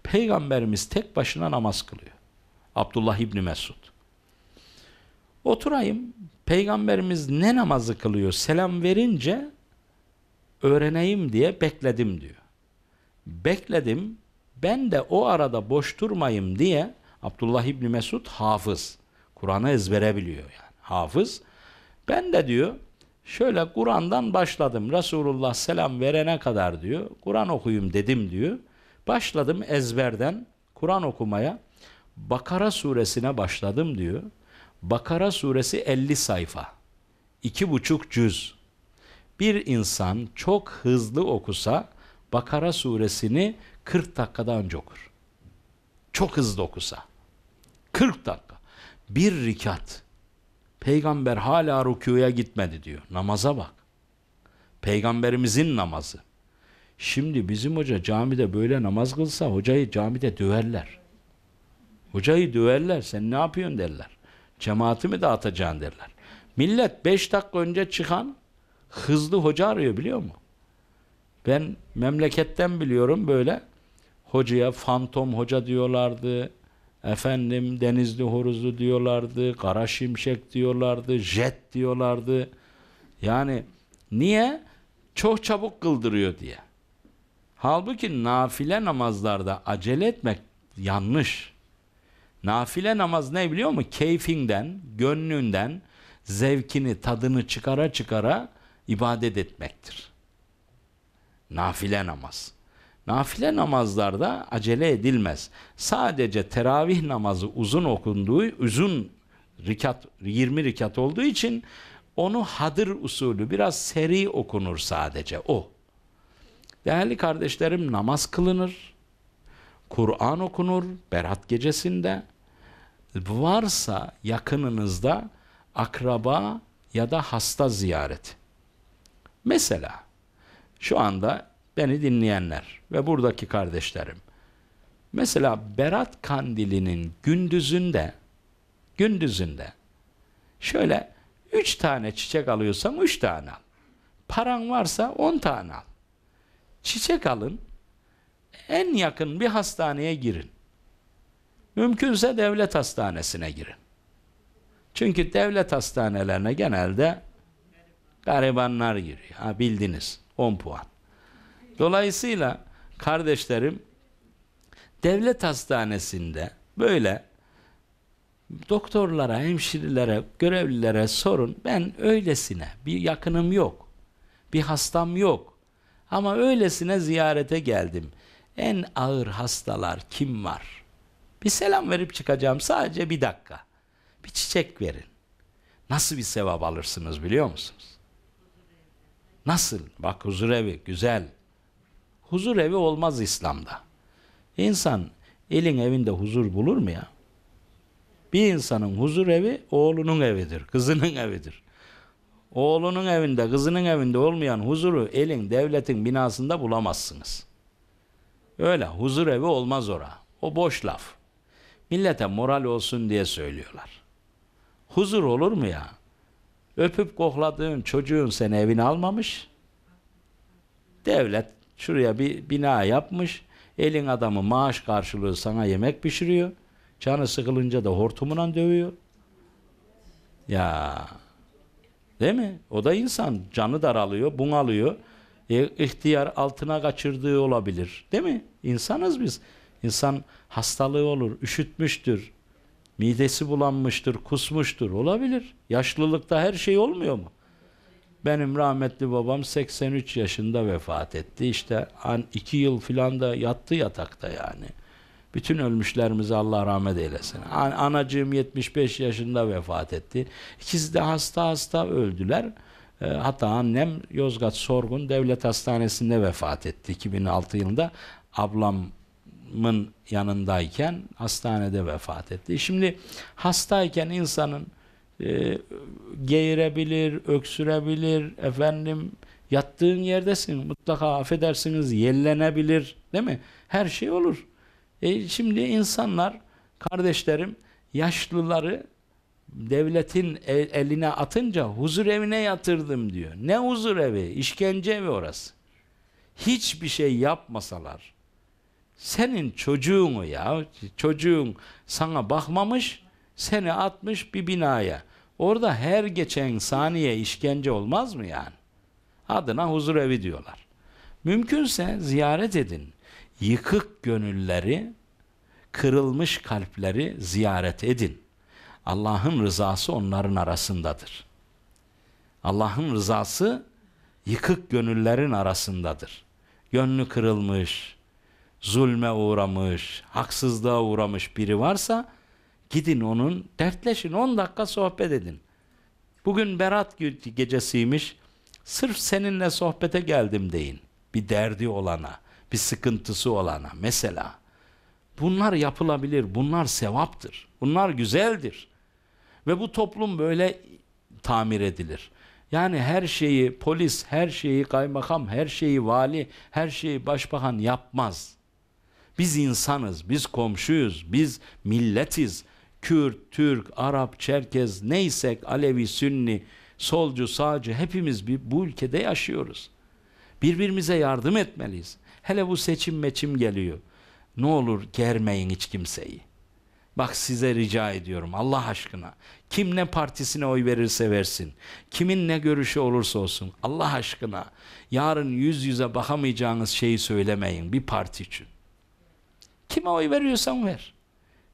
Peygamberimiz tek başına namaz kılıyor. Abdullah İbni Mesud. Oturayım peygamberimiz ne namazı kılıyor selam verince öğreneyim diye bekledim diyor. Bekledim ben de o arada boş durmayayım diye Abdullah İbni Mesud hafız. Kur'an'ı ezbere biliyor yani hafız. Ben de diyor şöyle Kur'an'dan başladım Resulullah selam verene kadar diyor Kur'an okuyayım dedim diyor. Başladım ezberden Kur'an okumaya. Bakara suresine başladım diyor. Bakara suresi 50 sayfa. iki buçuk cüz bir insan çok hızlı okusa Bakara suresini 40 dakikada önce okur. Çok hızlı okusa. 40 dakika. Bir rikat. Peygamber hala rükuya gitmedi diyor. Namaza bak. Peygamberimizin namazı. Şimdi bizim hoca camide böyle namaz kılsa hocayı camide döverler. Hocayı döverler. Sen ne yapıyorsun derler. Cemaati mi dağıtacaksın derler. Millet 5 dakika önce çıkan hızlı hoca arıyor biliyor mu? Ben memleketten biliyorum böyle hocaya fantom hoca diyorlardı. Efendim denizli horuzlu diyorlardı. Kara şimşek diyorlardı. Jet diyorlardı. Yani niye? Çok çabuk kıldırıyor diye. Halbuki nafile namazlarda acele etmek yanlış. Nafile namaz ne biliyor mu? Keyfinden, gönlünden, zevkini, tadını çıkara çıkara ibadet etmektir. Nafile namaz. Nafile namazlarda acele edilmez. Sadece teravih namazı uzun okunduğu, uzun rikat, 20 rikat olduğu için onu hadır usulü biraz seri okunur sadece o. Değerli kardeşlerim namaz kılınır. Kur'an okunur Berat gecesinde. Varsa yakınınızda akraba ya da hasta ziyareti. Mesela şu anda beni dinleyenler ve buradaki kardeşlerim. Mesela Berat Kandili'nin gündüzünde gündüzünde şöyle üç tane çiçek alıyorsam üç tane al. Paran varsa on tane al. Çiçek alın. En yakın bir hastaneye girin. Mümkünse devlet hastanesine girin. Çünkü devlet hastanelerine genelde Garibanlar giriyor. Ha, bildiniz. 10 puan. Dolayısıyla kardeşlerim devlet hastanesinde böyle doktorlara, hemşirelere, görevlilere sorun. Ben öylesine bir yakınım yok. Bir hastam yok. Ama öylesine ziyarete geldim. En ağır hastalar kim var? Bir selam verip çıkacağım sadece bir dakika. Bir çiçek verin. Nasıl bir sevap alırsınız biliyor musunuz? Nasıl? Bak huzur evi güzel. huzur evi olmaz İslam'da. İnsan elin evinde huzur bulur mu ya? Bir insanın huzur evi oğlunun evidir, kızının evidir. Oğlunun evinde, kızının evinde olmayan huzuru elin, devletin binasında bulamazsınız. Öyle huzur evi olmaz ora. O boş laf. Millete moral olsun diye söylüyorlar. Huzur olur mu ya? Öpüp kokladığın çocuğun seni evine almamış. Devlet şuraya bir bina yapmış. Elin adamı maaş karşılığı sana yemek pişiriyor. Canı sıkılınca da hortumuna dövüyor. Ya değil mi? O da insan canı daralıyor, bunalıyor. E, ihtiyar altına kaçırdığı olabilir. Değil mi? İnsanız biz. İnsan hastalığı olur, üşütmüştür, Midesi bulanmıştır, kusmuştur. Olabilir. Yaşlılıkta her şey olmuyor mu? Benim rahmetli babam 83 yaşında vefat etti. İşte an 2 yıl filan da yattı yatakta yani. Bütün ölmüşlerimize Allah rahmet eylesin. An anacığım 75 yaşında vefat etti. İkisi de hasta hasta öldüler. E, hatta annem Yozgat Sorgun Devlet Hastanesi'nde vefat etti 2006 yılında. Ablam babamın yanındayken hastanede vefat etti. Şimdi hastayken insanın e, geğirebilir, öksürebilir, efendim yattığın yerdesin mutlaka affedersiniz yellenebilir değil mi? Her şey olur. E şimdi insanlar kardeşlerim yaşlıları devletin e, eline atınca huzur evine yatırdım diyor. Ne huzur evi? İşkence evi orası. Hiçbir şey yapmasalar senin çocuğunu ya çocuğun sana bakmamış seni atmış bir binaya. Orada her geçen saniye işkence olmaz mı yani? Adına huzur evi diyorlar. Mümkünse ziyaret edin. Yıkık gönülleri, kırılmış kalpleri ziyaret edin. Allah'ın rızası onların arasındadır. Allah'ın rızası yıkık gönüllerin arasındadır. Gönlü kırılmış, zulme uğramış, haksızlığa uğramış biri varsa gidin onun, dertleşin, 10 dakika sohbet edin. Bugün berat gecesiymiş, sırf seninle sohbete geldim deyin. Bir derdi olana, bir sıkıntısı olana mesela. Bunlar yapılabilir, bunlar sevaptır, bunlar güzeldir. Ve bu toplum böyle tamir edilir. Yani her şeyi polis, her şeyi kaymakam, her şeyi vali, her şeyi başbakan yapmaz. Biz insanız, biz komşuyuz, biz milletiz. Kürt, Türk, Arap, Çerkez neysek Alevi, Sünni, solcu, sağcı hepimiz bir, bu ülkede yaşıyoruz. Birbirimize yardım etmeliyiz. Hele bu seçim meçim geliyor. Ne olur germeyin hiç kimseyi. Bak size rica ediyorum Allah aşkına. Kim ne partisine oy verirse versin. Kimin ne görüşü olursa olsun. Allah aşkına yarın yüz yüze bakamayacağınız şeyi söylemeyin bir parti için. Kime oy veriyorsan ver.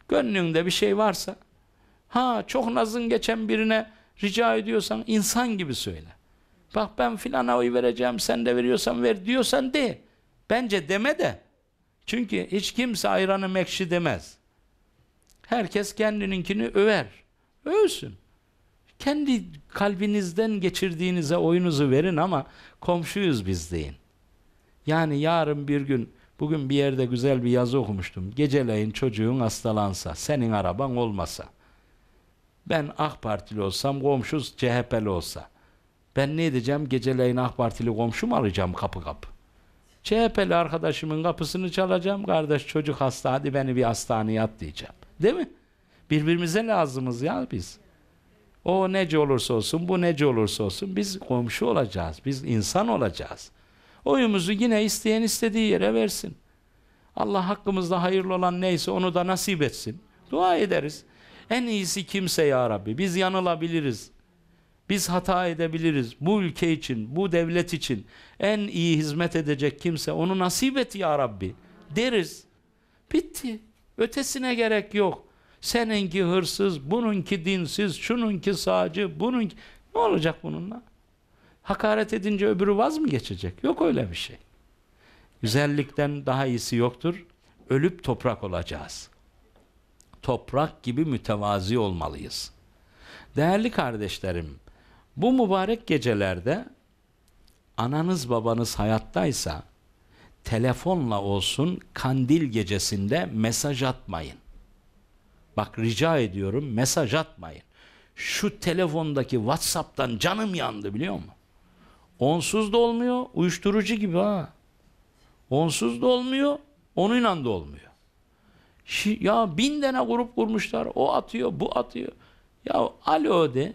Gönlünde bir şey varsa, ha çok nazın geçen birine rica ediyorsan insan gibi söyle. Bak ben filana oy vereceğim, sen de veriyorsan ver diyorsan de. Bence deme de. Çünkü hiç kimse ayranı mekşi demez. Herkes kendininkini över. Övsün. Kendi kalbinizden geçirdiğinize oyunuzu verin ama komşuyuz biz deyin. Yani yarın bir gün Bugün bir yerde güzel bir yazı okumuştum. Geceleyin çocuğun hastalansa, senin araban olmasa. Ben AK Partili olsam, komşuz CHP'li olsa. Ben ne edeceğim? Geceleyin AK Partili komşum arayacağım kapı kapı. CHP'li arkadaşımın kapısını çalacağım. Kardeş çocuk hasta hadi beni bir hastaneye at diyeceğim. Değil mi? Birbirimize lazımız ya biz. O nece olursa olsun, bu nece olursa olsun biz komşu olacağız. Biz insan olacağız. Oyumuzu yine isteyen istediği yere versin. Allah hakkımızda hayırlı olan neyse onu da nasip etsin. Dua ederiz. En iyisi kimse ya Rabbi. Biz yanılabiliriz. Biz hata edebiliriz. Bu ülke için, bu devlet için en iyi hizmet edecek kimse onu nasip et ya Rabbi deriz. Bitti. Ötesine gerek yok. Seninki hırsız, bununki dinsiz, şununki sağcı, bununki... Ne olacak bununla? Hakaret edince öbürü vaz mı geçecek? Yok öyle bir şey. Güzellikten daha iyisi yoktur. Ölüp toprak olacağız. Toprak gibi mütevazi olmalıyız. Değerli kardeşlerim, bu mübarek gecelerde ananız babanız hayattaysa telefonla olsun kandil gecesinde mesaj atmayın. Bak rica ediyorum mesaj atmayın. Şu telefondaki WhatsApp'tan canım yandı biliyor musun? Onsuz da olmuyor. Uyuşturucu gibi ha. Onsuz da olmuyor. Onunla da olmuyor. Ya bin tane grup kurmuşlar. O atıyor, bu atıyor. Ya alo de.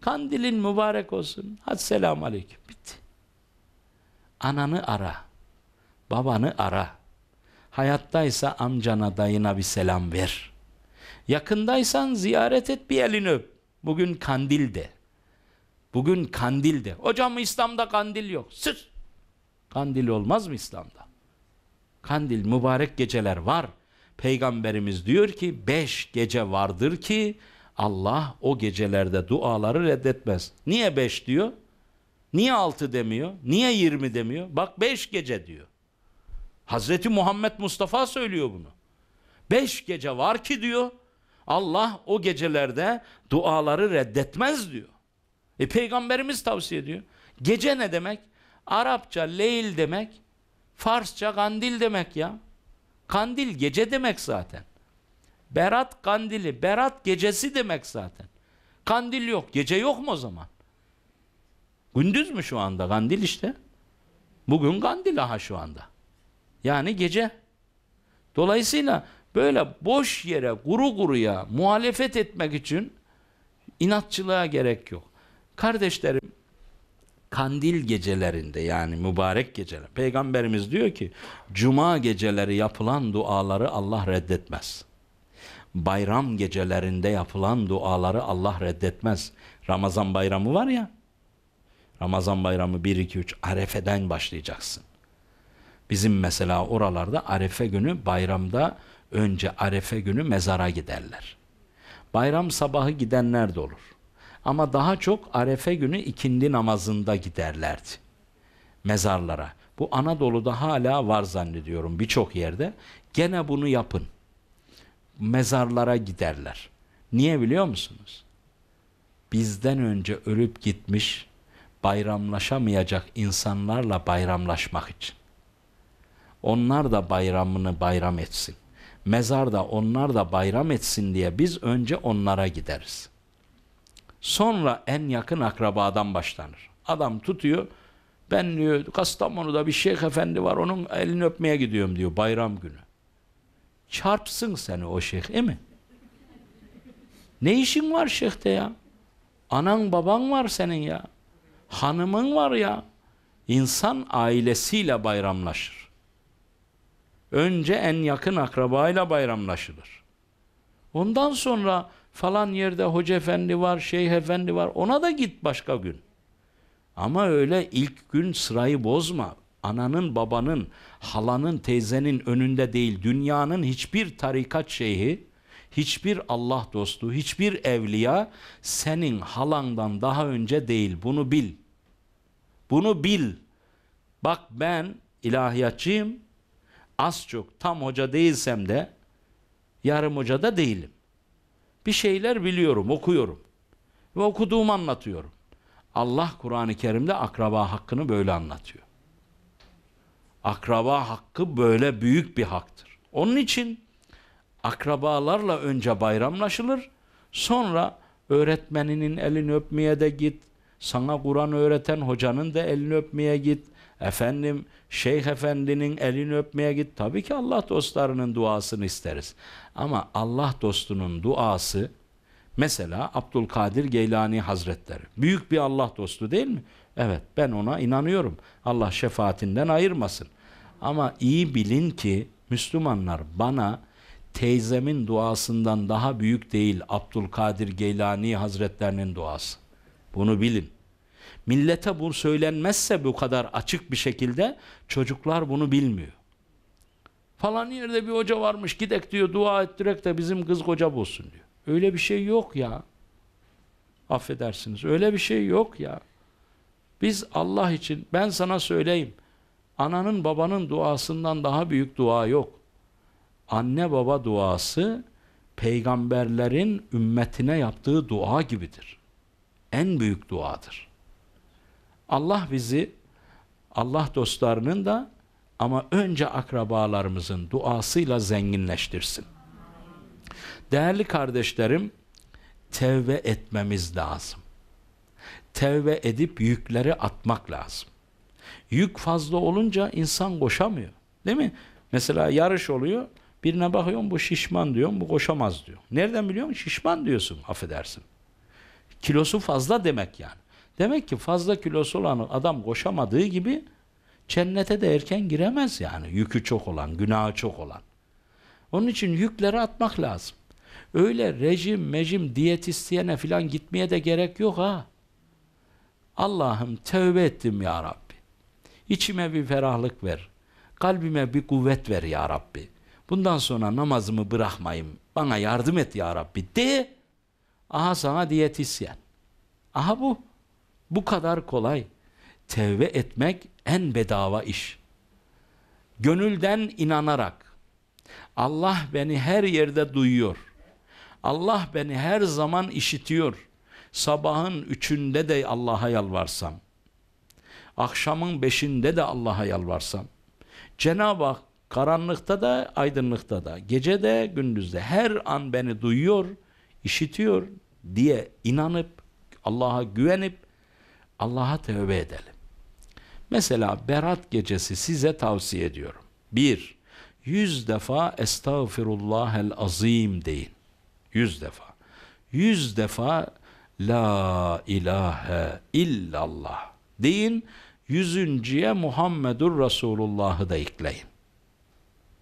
Kandilin mübarek olsun. Hadi selamun aleyküm. Bitti. Ananı ara. Babanı ara. Hayattaysa amcana dayına bir selam ver. Yakındaysan ziyaret et bir elini öp. Bugün kandil de. Bugün kandilde. Hocam İslam'da kandil yok. Sır. Kandil olmaz mı İslam'da? Kandil mübarek geceler var. Peygamberimiz diyor ki beş gece vardır ki Allah o gecelerde duaları reddetmez. Niye beş diyor? Niye altı demiyor? Niye yirmi demiyor? Bak beş gece diyor. Hazreti Muhammed Mustafa söylüyor bunu. Beş gece var ki diyor Allah o gecelerde duaları reddetmez diyor. E peygamberimiz tavsiye ediyor. Gece ne demek? Arapça leyl demek. Farsça kandil demek ya. Kandil gece demek zaten. Berat kandili, berat gecesi demek zaten. Kandil yok, gece yok mu o zaman? Gündüz mü şu anda? Kandil işte. Bugün kandil aha şu anda. Yani gece. Dolayısıyla böyle boş yere, kuru kuruya muhalefet etmek için inatçılığa gerek yok. Kardeşlerim kandil gecelerinde yani mübarek geceler. Peygamberimiz diyor ki cuma geceleri yapılan duaları Allah reddetmez. Bayram gecelerinde yapılan duaları Allah reddetmez. Ramazan bayramı var ya. Ramazan bayramı 1 2 3 Arefe'den başlayacaksın. Bizim mesela oralarda Arefe günü bayramda önce Arefe günü mezara giderler. Bayram sabahı gidenler de olur. Ama daha çok Arefe günü ikindi namazında giderlerdi mezarlara. Bu Anadolu'da hala var zannediyorum birçok yerde. Gene bunu yapın. Mezarlara giderler. Niye biliyor musunuz? Bizden önce ölüp gitmiş, bayramlaşamayacak insanlarla bayramlaşmak için. Onlar da bayramını bayram etsin. Mezarda onlar da bayram etsin diye biz önce onlara gideriz. Sonra en yakın akrabadan başlanır. Adam tutuyor. Ben diyor Kastamonu'da bir şeyh efendi var onun elini öpmeye gidiyorum diyor bayram günü. Çarpsın seni o şeyh değil mi? Ne işin var şeyhte ya? Anan baban var senin ya. Hanımın var ya. İnsan ailesiyle bayramlaşır. Önce en yakın akrabayla bayramlaşılır. Ondan sonra falan yerde hoca efendi var, şeyh efendi var. Ona da git başka gün. Ama öyle ilk gün sırayı bozma. Ananın, babanın, halanın, teyzenin önünde değil. Dünyanın hiçbir tarikat şeyhi, hiçbir Allah dostu, hiçbir evliya senin halandan daha önce değil. Bunu bil. Bunu bil. Bak ben ilahiyatçıyım. Az çok tam hoca değilsem de yarım hoca da değilim bir şeyler biliyorum, okuyorum. Ve okuduğumu anlatıyorum. Allah Kur'an-ı Kerim'de akraba hakkını böyle anlatıyor. Akraba hakkı böyle büyük bir haktır. Onun için akrabalarla önce bayramlaşılır, sonra öğretmeninin elini öpmeye de git, sana Kur'an öğreten hocanın da elini öpmeye git, efendim Şeyh Efendi'nin elini öpmeye git. Tabii ki Allah dostlarının duasını isteriz. Ama Allah dostunun duası mesela Abdülkadir Geylani Hazretleri. Büyük bir Allah dostu değil mi? Evet ben ona inanıyorum. Allah şefaatinden ayırmasın. Ama iyi bilin ki Müslümanlar bana teyzemin duasından daha büyük değil Abdülkadir Geylani Hazretlerinin duası. Bunu bilin. Millete bu söylenmezse bu kadar açık bir şekilde çocuklar bunu bilmiyor. Falan yerde bir hoca varmış gidek diyor dua ettirek de bizim kız koca bulsun diyor. Öyle bir şey yok ya. Affedersiniz öyle bir şey yok ya. Biz Allah için ben sana söyleyeyim. Ananın babanın duasından daha büyük dua yok. Anne baba duası peygamberlerin ümmetine yaptığı dua gibidir. En büyük duadır. Allah bizi Allah dostlarının da ama önce akrabalarımızın duasıyla zenginleştirsin. Değerli kardeşlerim, tevbe etmemiz lazım. Tevbe edip yükleri atmak lazım. Yük fazla olunca insan koşamıyor. Değil mi? Mesela yarış oluyor. Birine bakıyorsun bu şişman diyorsun, bu koşamaz diyor. Nereden biliyorsun? Şişman diyorsun, affedersin. Kilosu fazla demek yani. Demek ki fazla kilosu olan adam koşamadığı gibi cennete de erken giremez yani. Yükü çok olan, günahı çok olan. Onun için yükleri atmak lazım. Öyle rejim, mecim, diyet isteyene filan gitmeye de gerek yok ha. Allah'ım tövbe ettim ya Rabbi. İçime bir ferahlık ver. Kalbime bir kuvvet ver ya Rabbi. Bundan sonra namazımı bırakmayayım. Bana yardım et ya Rabbi de. Aha sana diyet isteyen. Aha bu. Bu kadar kolay. Tevbe etmek en bedava iş. Gönülden inanarak Allah beni her yerde duyuyor. Allah beni her zaman işitiyor. Sabahın üçünde de Allah'a yalvarsam, akşamın beşinde de Allah'a yalvarsam, Cenab-ı Hak karanlıkta da aydınlıkta da, gece de gündüzde her an beni duyuyor, işitiyor diye inanıp Allah'a güvenip Allah'a tövbe edelim. Mesela Berat gecesi size tavsiye ediyorum. Bir, yüz defa Estağfirullah estağfirullahel azim deyin. Yüz defa. Yüz defa la ilahe illallah deyin. Yüzüncüye Muhammedur Resulullah'ı da ekleyin.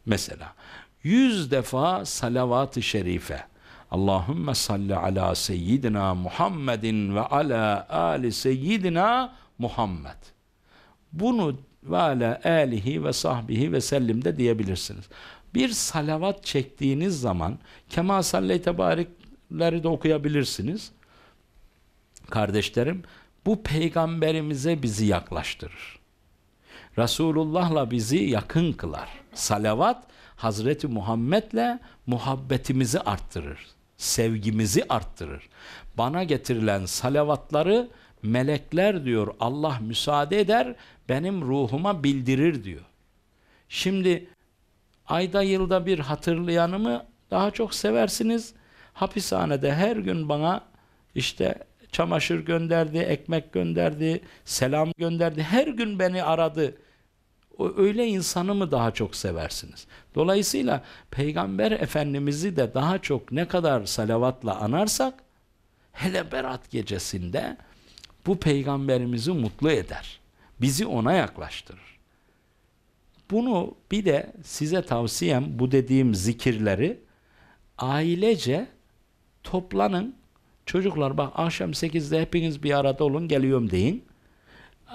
Mesela yüz defa salavat-ı şerife Allahümme salli ala seyyidina Muhammedin ve ala ali seyyidina Muhammed. Bunu ve ala alihi ve sahbihi ve sellim de diyebilirsiniz. Bir salavat çektiğiniz zaman kema salley tebarikleri de okuyabilirsiniz. Kardeşlerim bu peygamberimize bizi yaklaştırır. Resulullah'la bizi yakın kılar. Salavat Hazreti Muhammed'le muhabbetimizi arttırır sevgimizi arttırır. Bana getirilen salavatları melekler diyor Allah müsaade eder benim ruhuma bildirir diyor. Şimdi ayda yılda bir hatırlayanımı daha çok seversiniz. Hapishanede her gün bana işte çamaşır gönderdi, ekmek gönderdi, selam gönderdi. Her gün beni aradı o öyle insanı mı daha çok seversiniz? Dolayısıyla Peygamber Efendimiz'i de daha çok ne kadar salavatla anarsak hele berat gecesinde bu peygamberimizi mutlu eder. Bizi ona yaklaştırır. Bunu bir de size tavsiyem bu dediğim zikirleri ailece toplanın. Çocuklar bak akşam 8'de hepiniz bir arada olun geliyorum deyin.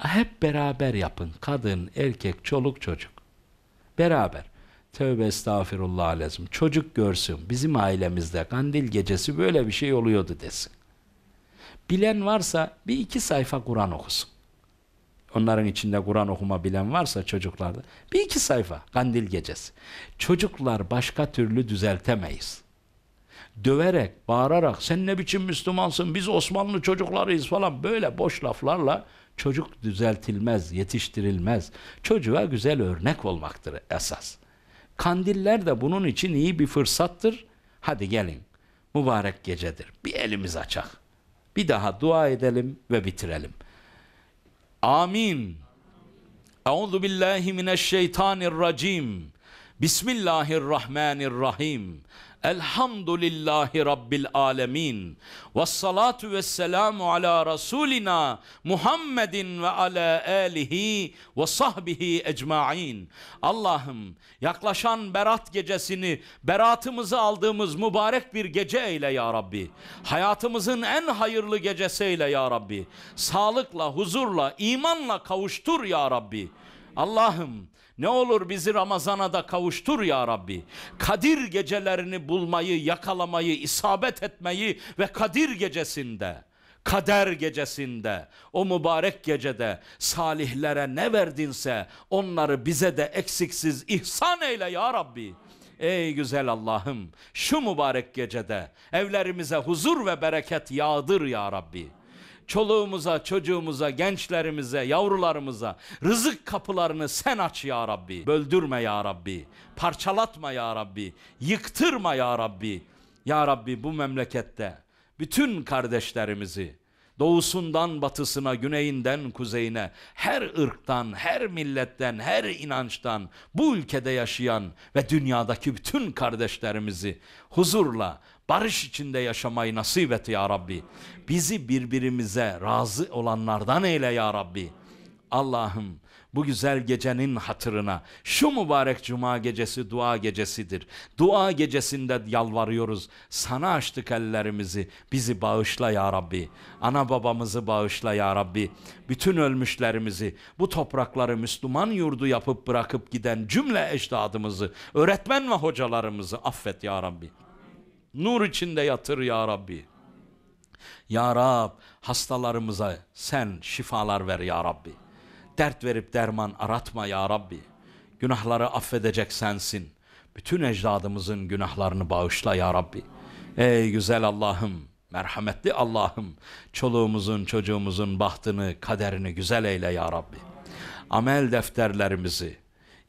Hep beraber yapın. Kadın, erkek, çoluk, çocuk. Beraber. Tövbe estağfirullah lazım. Çocuk görsün. Bizim ailemizde kandil gecesi böyle bir şey oluyordu desin. Bilen varsa bir iki sayfa Kur'an okusun. Onların içinde Kur'an okuma bilen varsa çocuklarda bir iki sayfa kandil gecesi. Çocuklar başka türlü düzeltemeyiz. Döverek, bağırarak sen ne biçim Müslümansın biz Osmanlı çocuklarıyız falan böyle boş laflarla Çocuk düzeltilmez, yetiştirilmez. Çocuğa güzel örnek olmaktır esas. Kandiller de bunun için iyi bir fırsattır. Hadi gelin. Mübarek gecedir. Bir elimiz açak. Bir daha dua edelim ve bitirelim. Amin. Euzu billahi mineşşeytanirracim. Bismillahirrahmanirrahim. Elhamdülillahi Rabbil Alemin. Vessalatu vesselamu ala Rasulina Muhammedin ve ala alihi ve sahbihi ecmain. Allah'ım yaklaşan berat gecesini, beratımızı aldığımız mübarek bir gece eyle ya Rabbi. Hayatımızın en hayırlı gecesi eyle ya Rabbi. Sağlıkla, huzurla, imanla kavuştur ya Rabbi. Allah'ım ne olur bizi Ramazan'a da kavuştur ya Rabbi. Kadir gecelerini bulmayı, yakalamayı, isabet etmeyi ve Kadir gecesinde, kader gecesinde, o mübarek gecede salihlere ne verdinse onları bize de eksiksiz ihsan eyle ya Rabbi. Ey güzel Allah'ım şu mübarek gecede evlerimize huzur ve bereket yağdır ya Rabbi çoluğumuza, çocuğumuza, gençlerimize, yavrularımıza rızık kapılarını sen aç ya Rabbi. Böldürme ya Rabbi. Parçalatma ya Rabbi. Yıktırma ya Rabbi. Ya Rabbi bu memlekette bütün kardeşlerimizi doğusundan batısına, güneyinden kuzeyine, her ırktan, her milletten, her inançtan bu ülkede yaşayan ve dünyadaki bütün kardeşlerimizi huzurla, barış içinde yaşamayı nasip et ya Rabbi. Bizi birbirimize razı olanlardan eyle ya Rabbi. Allah'ım bu güzel gecenin hatırına şu mübarek cuma gecesi dua gecesidir. Dua gecesinde yalvarıyoruz. Sana açtık ellerimizi. Bizi bağışla ya Rabbi. Ana babamızı bağışla ya Rabbi. Bütün ölmüşlerimizi, bu toprakları Müslüman yurdu yapıp bırakıp giden cümle eşdadımızı, öğretmen ve hocalarımızı affet ya Rabbi. Nur içinde yatır ya Rabbi. Ya Rab hastalarımıza sen şifalar ver ya Rabbi. Dert verip derman aratma ya Rabbi. Günahları affedecek sensin. Bütün ecdadımızın günahlarını bağışla ya Rabbi. Ey güzel Allah'ım, merhametli Allah'ım, çoluğumuzun, çocuğumuzun bahtını, kaderini güzel eyle ya Rabbi. Amel defterlerimizi,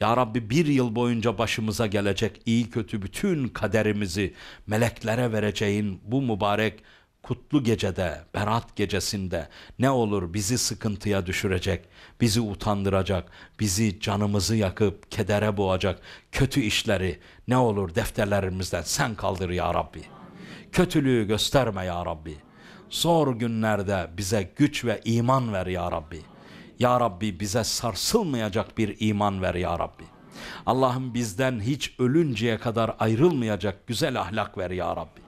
ya Rabbi bir yıl boyunca başımıza gelecek iyi kötü bütün kaderimizi meleklere vereceğin bu mübarek kutlu gecede, berat gecesinde ne olur bizi sıkıntıya düşürecek, bizi utandıracak, bizi canımızı yakıp kedere boğacak kötü işleri ne olur defterlerimizden sen kaldır ya Rabbi. Kötülüğü gösterme ya Rabbi. Zor günlerde bize güç ve iman ver ya Rabbi. Ya Rabbi bize sarsılmayacak bir iman ver Ya Rabbi. Allah'ım bizden hiç ölünceye kadar ayrılmayacak güzel ahlak ver Ya Rabbi.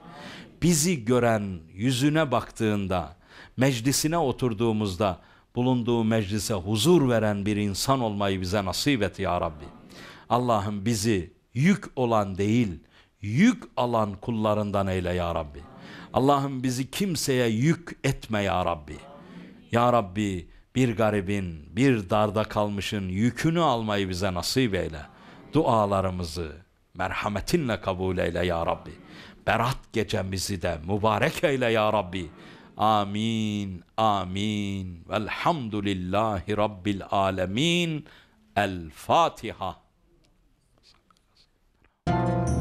Bizi gören yüzüne baktığında, meclisine oturduğumuzda bulunduğu meclise huzur veren bir insan olmayı bize nasip et Ya Rabbi. Allah'ım bizi yük olan değil, yük alan kullarından eyle Ya Rabbi. Allah'ım bizi kimseye yük etme Ya Rabbi. Ya Rabbi bir garibin, bir darda kalmışın yükünü almayı bize nasip eyle. Dualarımızı merhametinle kabul eyle ya Rabbi. Berat gecemizi de mübarek eyle ya Rabbi. Amin, amin. Velhamdülillahi Rabbil alemin. El Fatiha. Thank you.